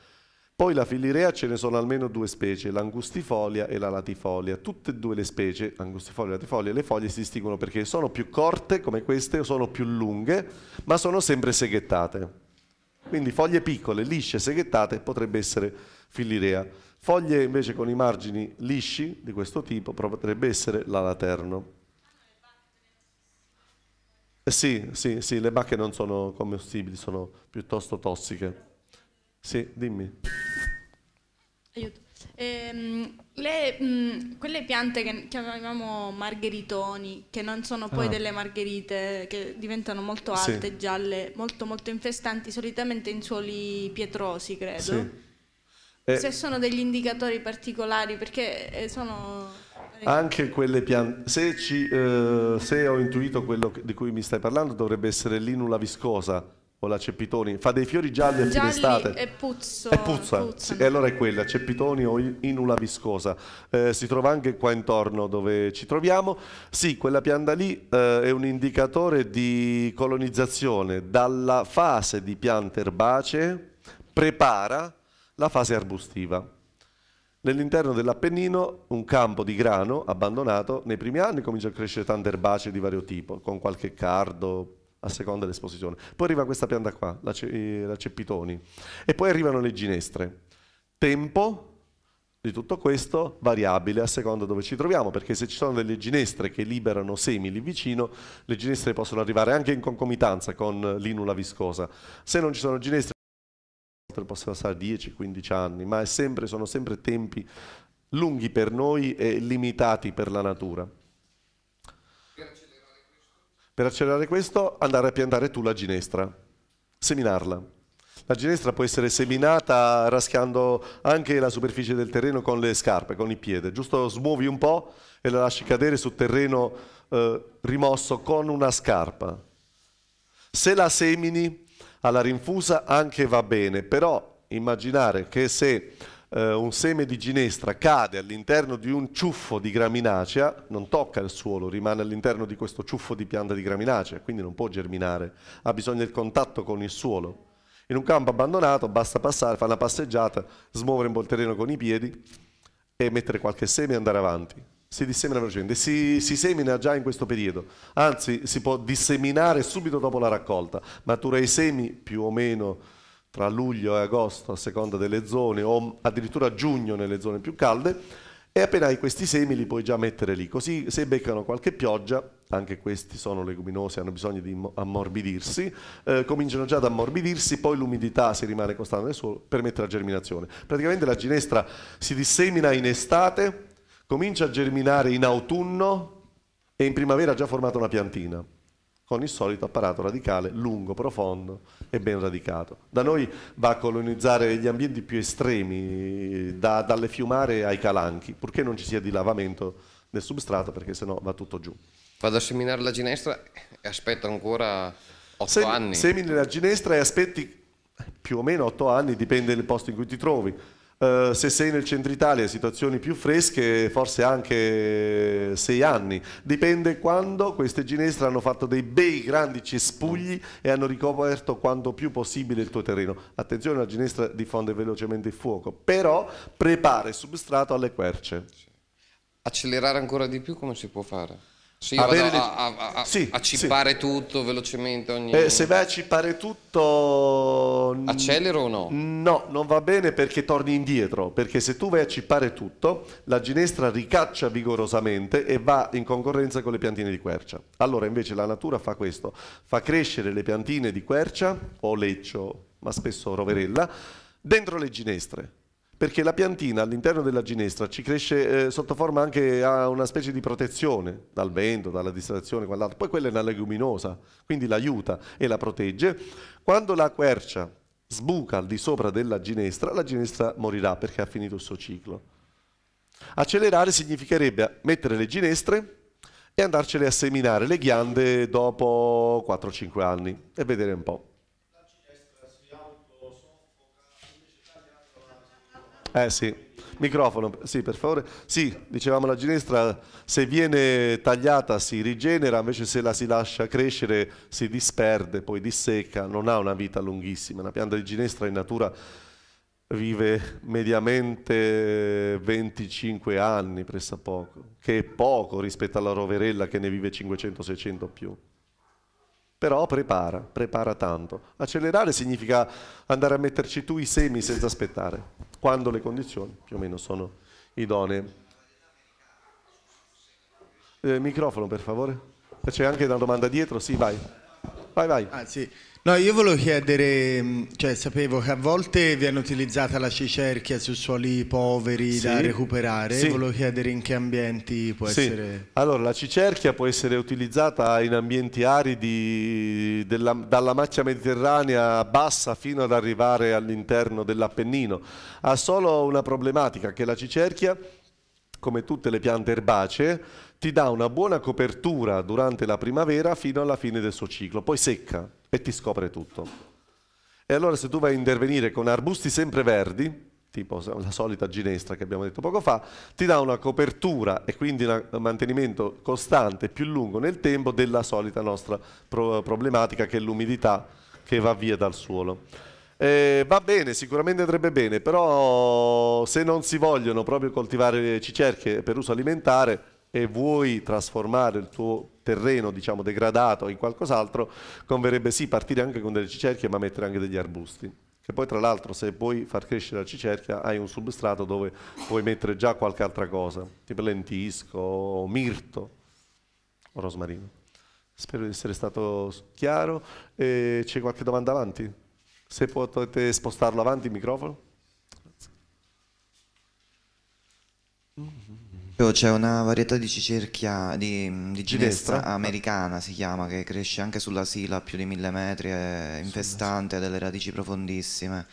poi la filirea ce ne sono almeno due specie, l'angustifolia e la latifolia. Tutte e due le specie, angustifolia e latifolia, le foglie si distinguono perché sono più corte come queste sono più lunghe, ma sono sempre seghettate. Quindi foglie piccole, lisce, seghettate potrebbe essere filirea. Foglie invece con i margini lisci di questo tipo potrebbe essere la laterno. Eh sì, sì, sì, le bacche non sono commestibili, sono piuttosto tossiche. Sì, dimmi. Aiuto. Eh, le, mh, mm, quelle piante che chiamavamo margheritoni, che non sono poi ah. delle margherite, che diventano molto alte, sì. gialle, molto molto infestanti, solitamente in suoli pietrosi, credo. Sì. Eh. Se sono degli indicatori particolari, perché eh, sono... Anche quelle piante, se, ci, eh, se ho intuito quello di cui mi stai parlando, dovrebbe essere l'inula viscosa, o la Ceppitoni fa dei fiori gialli a fine estate e puzzo e puzza, Sì, eh. e allora è quella Ceppitoni o Inula viscosa eh, si trova anche qua intorno dove ci troviamo sì quella pianta lì eh, è un indicatore di colonizzazione dalla fase di piante erbacee prepara la fase arbustiva Nell'interno dell'Appennino un campo di grano abbandonato, nei primi anni comincia a crescere tante erbacee di vario tipo, con qualche cardo, a seconda dell'esposizione. Poi arriva questa pianta qua, la, ce la ceppitoni, e poi arrivano le ginestre. Tempo di tutto questo variabile a seconda dove ci troviamo, perché se ci sono delle ginestre che liberano semi lì vicino, le ginestre possono arrivare anche in concomitanza con l'inula viscosa. Se non ci sono ginestre, possono passare 10-15 anni, ma sempre, sono sempre tempi lunghi per noi e limitati per la natura. Per accelerare questo, andare a piantare tu la ginestra, seminarla. La ginestra può essere seminata raschiando anche la superficie del terreno con le scarpe, con il piede. Giusto smuovi un po' e la lasci cadere sul terreno eh, rimosso con una scarpa. Se la semini alla rinfusa anche va bene, però immaginare che se eh, un seme di ginestra cade all'interno di un ciuffo di graminacea, non tocca il suolo, rimane all'interno di questo ciuffo di pianta di graminacea, quindi non può germinare, ha bisogno del contatto con il suolo. In un campo abbandonato basta passare, fare una passeggiata, smuovere un po' il terreno con i piedi e mettere qualche seme e andare avanti. Si dissemina velocemente, si, si semina già in questo periodo, anzi si può disseminare subito dopo la raccolta, matura i semi più o meno tra luglio e agosto a seconda delle zone o addirittura giugno nelle zone più calde e appena hai questi semi li puoi già mettere lì, così se beccano qualche pioggia, anche questi sono leguminosi, hanno bisogno di ammorbidirsi, eh, cominciano già ad ammorbidirsi, poi l'umidità si rimane costante nel suolo, permette la germinazione. Praticamente la ginestra si dissemina in estate, comincia a germinare in autunno e in primavera ha già formato una piantina con il solito apparato radicale lungo, profondo e ben radicato. Da noi va a colonizzare gli ambienti più estremi, da, dalle fiumare ai calanchi, purché non ci sia dilavamento del substrato perché sennò va tutto giù. Vado a seminare la ginestra e aspetto ancora 8 Sem anni. Semini la ginestra e aspetti più o meno 8 anni, dipende dal posto in cui ti trovi eh, se sei nel centro Italia, situazioni più fresche, forse anche eh, sei anni. Dipende quando queste ginestre hanno fatto dei bei grandi cespugli e hanno ricoperto quanto più possibile il tuo terreno. Attenzione, la ginestra diffonde velocemente il fuoco, però prepara il substrato alle querce. Accelerare ancora di più come si può fare? Sì, avere le... a, a, a, sì, a cippare sì. tutto velocemente. Ogni... Eh, se vai a cippare tutto... Accelero o no? No, non va bene perché torni indietro, perché se tu vai a cippare tutto, la ginestra ricaccia vigorosamente e va in concorrenza con le piantine di quercia. Allora invece la natura fa questo, fa crescere le piantine di quercia o leccio, ma spesso roverella, dentro le ginestre perché la piantina all'interno della ginestra ci cresce eh, sotto forma anche a una specie di protezione dal vento, dalla distrazione, quant'altro. Poi quella è una leguminosa, quindi l'aiuta e la protegge. Quando la quercia sbuca al di sopra della ginestra, la ginestra morirà perché ha finito il suo ciclo. Accelerare significherebbe mettere le ginestre e andarcele a seminare le ghiande dopo 4-5 anni e vedere un po'. Eh sì, microfono, sì per favore. Sì, dicevamo la ginestra se viene tagliata si rigenera, invece se la si lascia crescere si disperde, poi dissecca, non ha una vita lunghissima. Una pianta di ginestra in natura vive mediamente 25 anni poco, che è poco rispetto alla roverella che ne vive 500-600 più. Però prepara, prepara tanto. Accelerare significa andare a metterci tu i semi senza aspettare, quando le condizioni più o meno sono idonee. Eh, microfono per favore. C'è anche una domanda dietro, sì, vai. Vai, vai. Ah, sì. No, io volevo chiedere, mm, cioè sapevo che a volte viene utilizzata la cicerchia su suoli poveri sì. da recuperare, sì. volevo chiedere in che ambienti può sì. essere... Allora, la cicerchia può essere utilizzata in ambienti aridi della, dalla macchia mediterranea bassa fino ad arrivare all'interno dell'Appennino. Ha solo una problematica, che la cicerchia come tutte le piante erbacee, ti dà una buona copertura durante la primavera fino alla fine del suo ciclo, poi secca, e ti scopre tutto. E allora se tu vai a intervenire con arbusti sempreverdi, tipo la solita ginestra che abbiamo detto poco fa, ti dà una copertura e quindi un mantenimento costante più lungo nel tempo della solita nostra problematica che è l'umidità che va via dal suolo. Eh, va bene, sicuramente andrebbe bene, però se non si vogliono proprio coltivare cicerche per uso alimentare, e vuoi trasformare il tuo terreno diciamo degradato in qualcos'altro, converrebbe sì partire anche con delle cicerchie ma mettere anche degli arbusti che poi tra l'altro se vuoi far crescere la cicerchia hai un substrato dove puoi mettere già qualche altra cosa, tipo lentisco, mirto o rosmarino. Spero di essere stato chiaro. E c'è qualche domanda avanti? Se potete spostarlo avanti il microfono. Grazie. C'è una varietà di cicerchia, mm, di, di ginestra ah. americana si chiama, che cresce anche sulla sila a più di mille metri, è infestante, ha delle radici profondissime.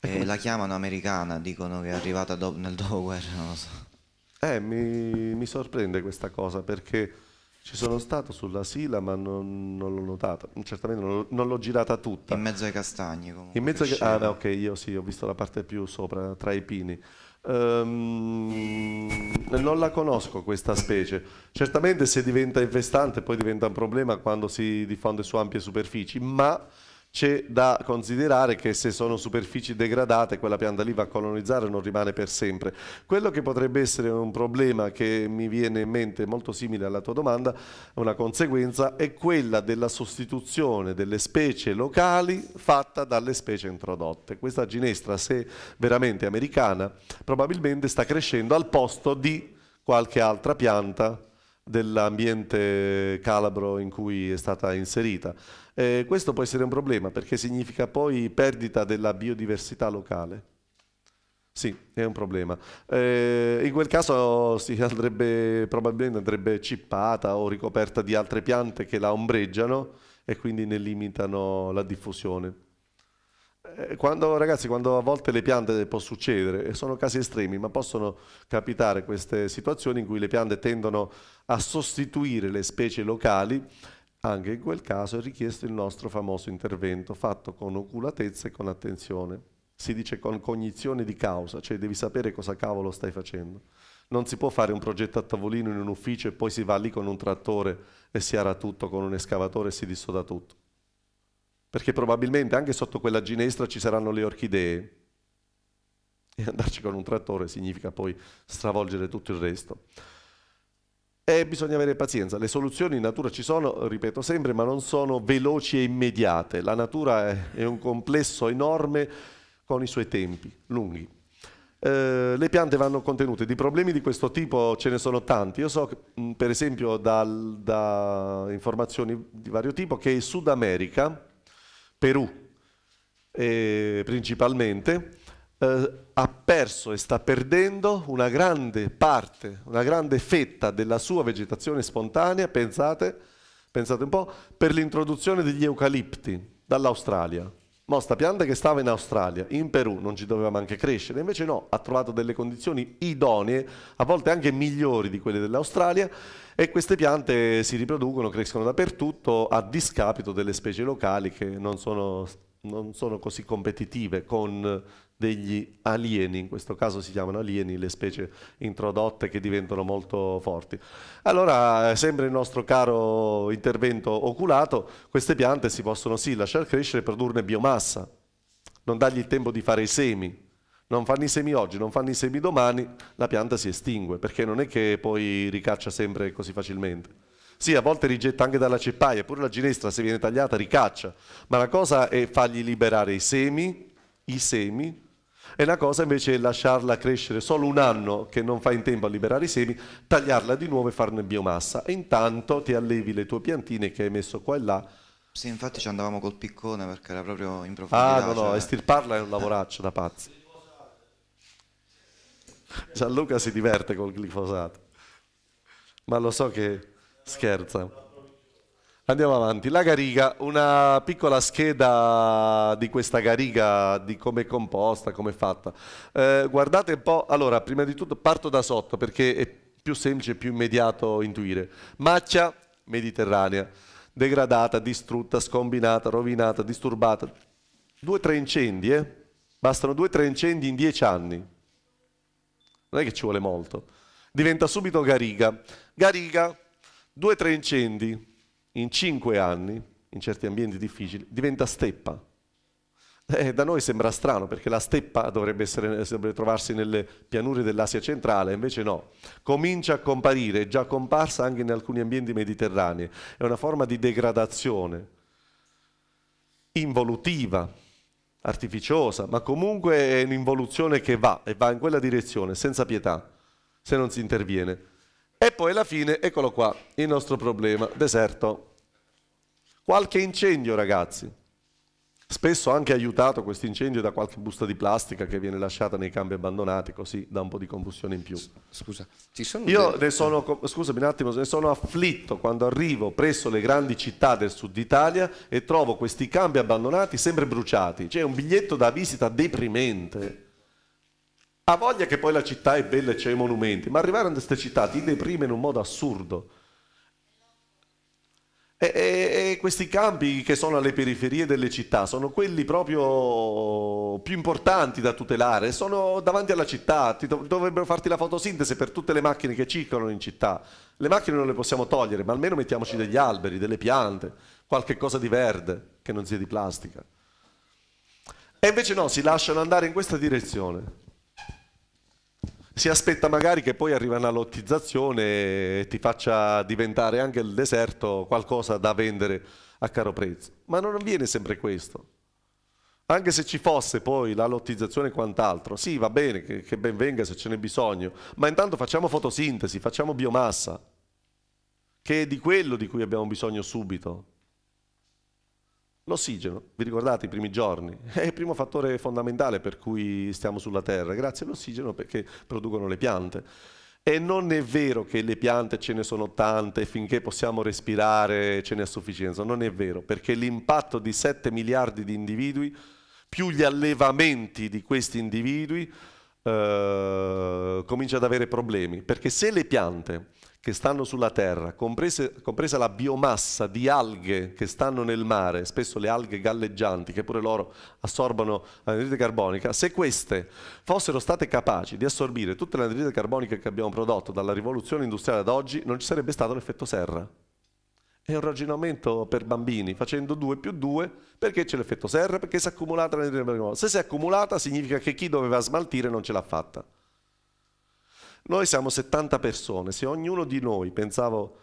E la chiamano americana, dicono che è arrivata do nel dopoguerra, non lo so. Eh, mi, mi, sorprende questa cosa perché ci sono stato sulla sila ma non, non l'ho notata, certamente non, non l'ho girata tutta. In mezzo ai castagni comunque. In mezzo ai ah ok, io sì, ho visto la parte più sopra, tra i pini. Um, non la conosco questa specie. Certamente se diventa infestante poi diventa un problema quando si diffonde su ampie superfici, ma c'è da considerare che se sono superfici degradate quella pianta lì va a colonizzare e non rimane per sempre. Quello che potrebbe essere un problema che mi viene in mente molto simile alla tua domanda, una conseguenza, è quella della sostituzione delle specie locali fatta dalle specie introdotte. Questa ginestra, se veramente americana, probabilmente sta crescendo al posto di qualche altra pianta dell'ambiente calabro in cui è stata inserita. Eh, questo può essere un problema perché significa poi perdita della biodiversità locale. Sì, è un problema. Eh, in quel caso si andrebbe, probabilmente andrebbe cippata o ricoperta di altre piante che la ombreggiano e quindi ne limitano la diffusione. Eh, quando, ragazzi, quando a volte le piante può succedere, sono casi estremi, ma possono capitare queste situazioni in cui le piante tendono a sostituire le specie locali, anche in quel caso è richiesto il nostro famoso intervento, fatto con oculatezza e con attenzione. Si dice con cognizione di causa, cioè devi sapere cosa cavolo stai facendo. Non si può fare un progetto a tavolino in un ufficio e poi si va lì con un trattore e si ara tutto, con un escavatore e si dissoda tutto. Perché probabilmente anche sotto quella ginestra ci saranno le orchidee, e andarci con un trattore significa poi stravolgere tutto il resto e eh, bisogna avere pazienza. Le soluzioni in natura ci sono, ripeto sempre, ma non sono veloci e immediate. La natura è un complesso enorme con i suoi tempi lunghi. Eh, le piante vanno contenute. Di problemi di questo tipo ce ne sono tanti. Io so, che, mm, per esempio, dal, da informazioni di vario tipo, che in Sud America, Perù eh, principalmente, eh, ha perso e sta perdendo una grande parte, una grande fetta della sua vegetazione spontanea, pensate, pensate un po', per l'introduzione degli eucalipti dall'Australia. Mostra sta pianta che stava in Australia, in Perù, non ci doveva anche crescere, invece no, ha trovato delle condizioni idonee, a volte anche migliori di quelle dell'Australia, e queste piante si riproducono, crescono dappertutto, a discapito delle specie locali che non sono, non sono così competitive con degli alieni, in questo caso si chiamano alieni le specie introdotte che diventano molto forti. Allora, eh, sempre il nostro caro intervento oculato, queste piante si possono sì lasciare crescere e produrne biomassa, non dargli il tempo di fare i semi, non fanno i semi oggi, non fanno i semi domani, la pianta si estingue, perché non è che poi ricaccia sempre così facilmente. Sì, a volte rigetta anche dalla ceppaia, pure la ginestra se viene tagliata ricaccia, ma la cosa è fargli liberare i semi, i semi, e una cosa invece è lasciarla crescere solo un anno che non fa in tempo a liberare i semi, tagliarla di nuovo e farne biomassa. E intanto ti allevi le tue piantine che hai messo qua e là. Sì, infatti ci andavamo col piccone perché era proprio in profondità. Ah, no, no, cioè... estirparla è un lavoraccio da pazzi. Gianluca si diverte col glifosato. Ma lo so che scherza. Andiamo avanti, la Gariga, una piccola scheda di questa Gariga, di come è composta, come è fatta. Eh, guardate un po', allora, prima di tutto parto da sotto perché è più semplice, più immediato intuire. Macchia mediterranea, degradata, distrutta, scombinata, rovinata, disturbata. Due o tre incendi, eh? Bastano due o tre incendi in dieci anni. Non è che ci vuole molto. Diventa subito Gariga. Gariga, due o tre incendi, in cinque anni, in certi ambienti difficili, diventa steppa. Eh, da noi sembra strano perché la steppa dovrebbe, essere, dovrebbe trovarsi nelle pianure dell'Asia centrale, invece no. Comincia a comparire, è già comparsa anche in alcuni ambienti mediterranei. È una forma di degradazione involutiva, artificiosa, ma comunque è un'involuzione che va e va in quella direzione senza pietà, se non si interviene. E poi alla fine, eccolo qua, il nostro problema, deserto. Qualche incendio ragazzi, spesso anche aiutato questo incendio da qualche busta di plastica che viene lasciata nei campi abbandonati, così da un po' di combustione in più. Scusa, ci sono Io ne sono, scusami un attimo, ne sono afflitto quando arrivo presso le grandi città del sud Italia e trovo questi campi abbandonati sempre bruciati. C'è un biglietto da visita deprimente. Ha voglia che poi la città è bella e c'è i monumenti, ma arrivare a queste città ti deprime in un modo assurdo. E, e, e, questi campi che sono alle periferie delle città sono quelli proprio più importanti da tutelare, sono davanti alla città, ti dov dovrebbero farti la fotosintesi per tutte le macchine che circolano in città. Le macchine non le possiamo togliere, ma almeno mettiamoci degli alberi, delle piante, qualche cosa di verde che non sia di plastica. E invece no, si lasciano andare in questa direzione si aspetta magari che poi arriva una lottizzazione e ti faccia diventare anche il deserto qualcosa da vendere a caro prezzo. Ma non avviene sempre questo. Anche se ci fosse poi la lottizzazione e quant'altro, sì, va bene, che, che ben venga se ce n'è bisogno, ma intanto facciamo fotosintesi, facciamo biomassa, che è di quello di cui abbiamo bisogno subito. L'ossigeno, vi ricordate i primi giorni? È il primo fattore fondamentale per cui stiamo sulla Terra, grazie all'ossigeno perché producono le piante. E non è vero che le piante ce ne sono tante, finché possiamo respirare ce n'è a sufficienza, non è vero, perché l'impatto di 7 miliardi di individui, più gli allevamenti di questi individui, eh, comincia ad avere problemi. Perché se le piante che stanno sulla terra, comprese, compresa la biomassa di alghe che stanno nel mare, spesso le alghe galleggianti che pure loro assorbono l'anidride carbonica, se queste fossero state capaci di assorbire tutta l'anidride carbonica che abbiamo prodotto dalla rivoluzione industriale ad oggi, non ci sarebbe stato l'effetto serra. È un ragionamento per bambini, facendo 2 più 2, perché c'è l'effetto serra? Perché si è accumulata l'anidride carbonica. Se si è accumulata significa che chi doveva smaltire non ce l'ha fatta. Noi siamo 70 persone, se ognuno di noi, pensavo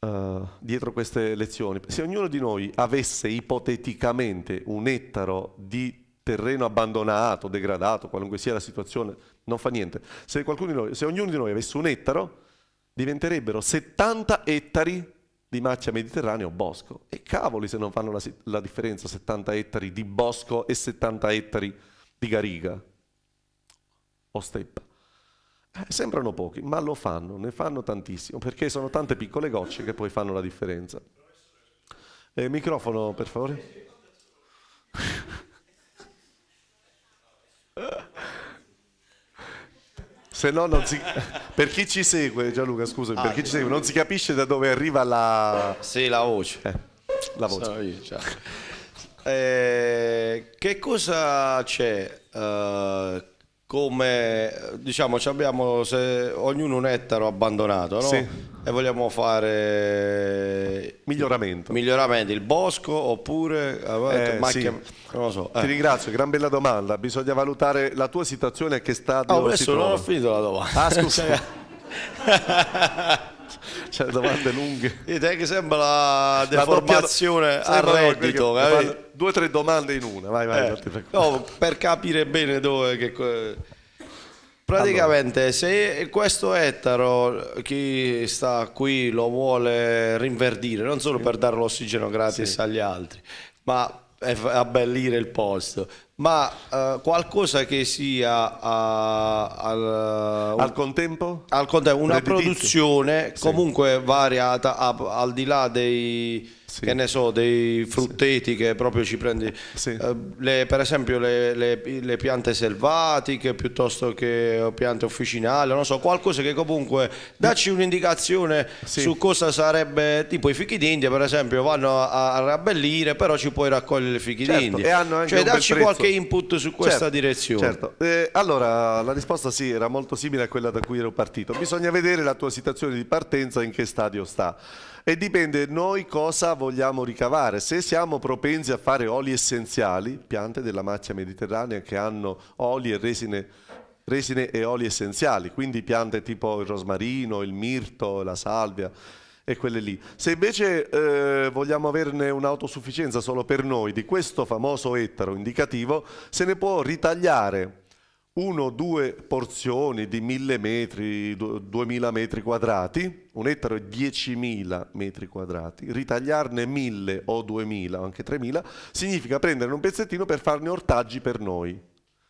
uh, dietro queste lezioni, se ognuno di noi avesse ipoteticamente un ettaro di terreno abbandonato, degradato, qualunque sia la situazione, non fa niente. Se, noi, se ognuno di noi avesse un ettaro, diventerebbero 70 ettari di macchia mediterranea o bosco. E cavoli se non fanno la, la, differenza 70 ettari di bosco e 70 ettari di gariga o steppa. Eh, sembrano pochi, ma lo fanno, ne fanno tantissimo, perché sono tante piccole gocce che poi fanno la differenza. Eh, microfono, per favore. Se no, non si... per chi ci segue, Gianluca, scusami, ah, per chi ci segue, non si capisce da dove arriva la... Sì, la voce. Eh, la voce. Io, eh, che cosa c'è? Uh, come diciamo abbiamo se, ognuno un ettaro abbandonato no? sì. e vogliamo fare miglioramento miglioramenti il bosco oppure eh, eh macchia, sì. non lo so eh. ti ringrazio gran bella domanda bisogna valutare la tua situazione a che stadio oh, adesso non ho finito la domanda ah scusa cioè, cioè, domande lunghe. E te che sembra la deformazione doppia... a reddito, due o tre domande in una. Vai, vai. Eh, no, per capire bene dove... Che... Praticamente allora. se questo ettaro chi sta qui lo vuole rinverdire, non solo per dare l'ossigeno gratis sì. agli altri, ma abbellire il posto, ma uh, qualcosa che sia uh, al, un, eh, al, contempo? Al contempo una Redditizio. produzione sì. comunque variata a, al di là dei, sì. che ne so, dei frutteti sì. che proprio ci prendi, uh, le, per esempio le, le, le, piante selvatiche piuttosto che piante officinali, non so, qualcosa che comunque dacci un'indicazione su cosa sarebbe, tipo i fichi d'India per esempio vanno a, a, rabbellire, però ci puoi raccogliere i fichi certo, d'India, cioè dacci qualche input su questa certo, direzione. Certo. Eh, allora, la risposta sì, era molto simile a quella da cui ero partito. Bisogna vedere la tua situazione di partenza in che stadio sta. E dipende noi cosa vogliamo ricavare. Se siamo propensi a fare oli essenziali, piante della macchia mediterranea che hanno oli e resine resine e oli essenziali, quindi piante tipo il rosmarino, il mirto, la salvia, e quelle lì. Se invece eh, vogliamo averne un'autosufficienza solo per noi di questo famoso ettaro indicativo, se ne può ritagliare uno o due porzioni di 1000 metri, 2000 metri quadrati, un ettaro è 10.000 metri quadrati, ritagliarne 1000 o 2000 o anche 3000 significa prendere un pezzettino per farne ortaggi per noi,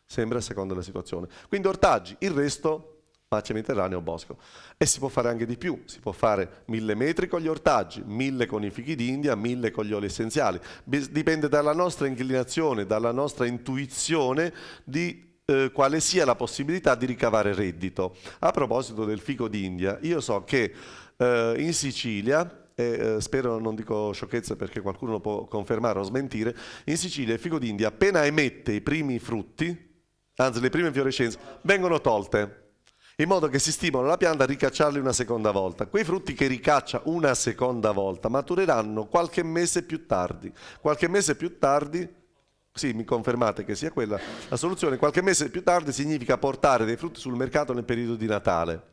sembra seconda della situazione. Quindi ortaggi, il resto pace mediterraneo bosco. E si può fare anche di più, si può fare mille metri con gli ortaggi, mille con i fichi d'India, mille con gli oli essenziali. Dipende dalla nostra inclinazione, dalla nostra intuizione di eh, quale sia la possibilità di ricavare reddito. A proposito del fico d'India, io so che eh, in Sicilia e, eh, spero non dico sciocchezze perché qualcuno lo può confermare o smentire, in Sicilia il fico d'India appena emette i primi frutti, anzi le prime fiorescenze, vengono tolte in modo che si stimola la pianta a ricacciarli una seconda volta. Quei frutti che ricaccia una seconda volta matureranno qualche mese più tardi. Qualche mese più tardi, sì, mi confermate che sia quella la soluzione, qualche mese più tardi significa portare dei frutti sul mercato nel periodo di Natale.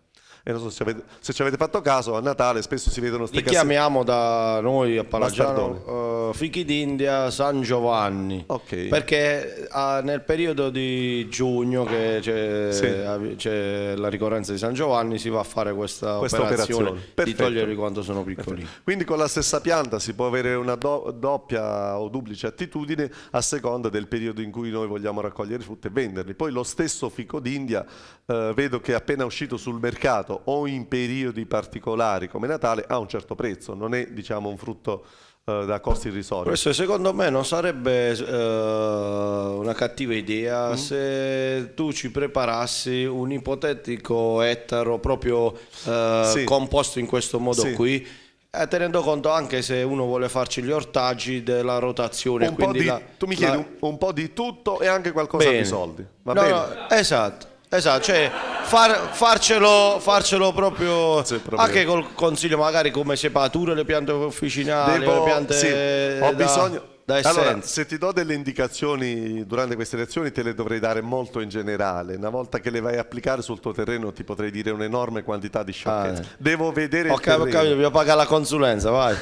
E non so se, avete, se ci avete fatto caso, a Natale spesso si vedono queste Li chiamiamo da noi a Palagiano uh, eh, Fichi d'India San Giovanni. Okay. Perché uh, nel periodo di giugno che c'è, sì. la ricorrenza di San Giovanni si va a fare questa, questa operazione, operazione. di toglierli quando sono piccoli. Perfetto. Quindi con la stessa pianta si può avere una do doppia o duplice attitudine a seconda del periodo in cui noi vogliamo raccogliere i frutti e venderli. Poi lo stesso fico d'India uh, vedo che è appena uscito sul mercato o in periodi particolari come Natale ha un certo prezzo, non è diciamo, un frutto eh, da costi irrisori. Questo secondo me non sarebbe eh, una cattiva idea mm. se tu ci preparassi un ipotetico ettaro proprio eh, sì. composto in questo modo sì. qui eh, tenendo conto anche se uno vuole farci gli ortaggi della rotazione. Un po di, la, tu mi chiedi la... un, un, po' di tutto e anche qualcosa bene. di soldi. Va no, bene? No, esatto. Esatto, cioè far, farcelo, farcelo, proprio, sì, proprio, anche col consiglio magari come sepature le piante officinali, Devo, le piante sì, ho da, bisogno da allora, se ti do delle indicazioni durante queste lezioni te le dovrei dare molto in generale. Una volta che le vai a applicare sul tuo terreno ti potrei dire un'enorme quantità di sciocchezze. Ah, eh. Devo vedere... Ho, cap- ho capito, devo pagare la consulenza, vai.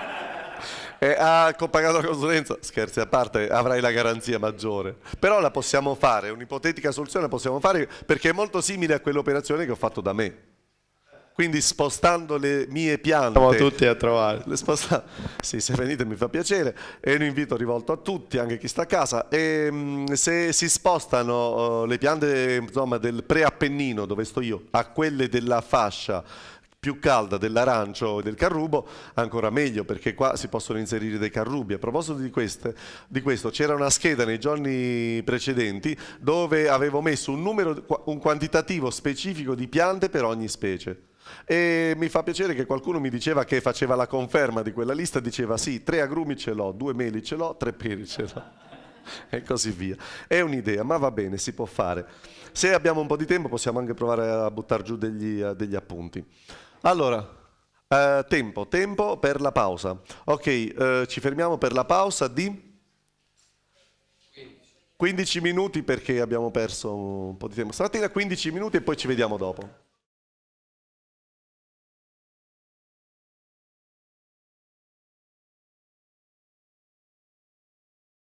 eh, ah, copagato la consulenza, scherzi a parte, avrai la garanzia maggiore. Però la possiamo fare, un'ipotetica soluzione la possiamo fare perché è molto simile a quell'operazione che ho fatto da me. Quindi spostando le mie piante... Siamo tutti a trovare. Sposta... Sì, se venite mi fa piacere. È un invito rivolto a tutti, anche chi sta a casa. E, ehm, se si spostano eh, le piante insomma, del preappennino, dove sto io, a quelle della fascia più calda dell'arancio e del carrubo, ancora meglio perché qua si possono inserire dei carrubi. A proposito di, queste, di questo, c'era una scheda nei giorni precedenti dove avevo messo un, numero, un quantitativo specifico di piante per ogni specie. E mi fa piacere che qualcuno mi diceva che faceva la conferma di quella lista, diceva sì, tre agrumi ce l'ho, due meli ce l'ho, tre peri ce l'ho e così via. È un'idea, ma va bene, si può fare. Se abbiamo un po' di tempo possiamo anche provare a buttare giù degli, degli appunti. Allora, eh, tempo, tempo per la pausa. Ok, eh, ci fermiamo per la pausa di... 15 minuti perché abbiamo perso un po' di tempo. Stamattina 15 minuti e poi ci vediamo dopo.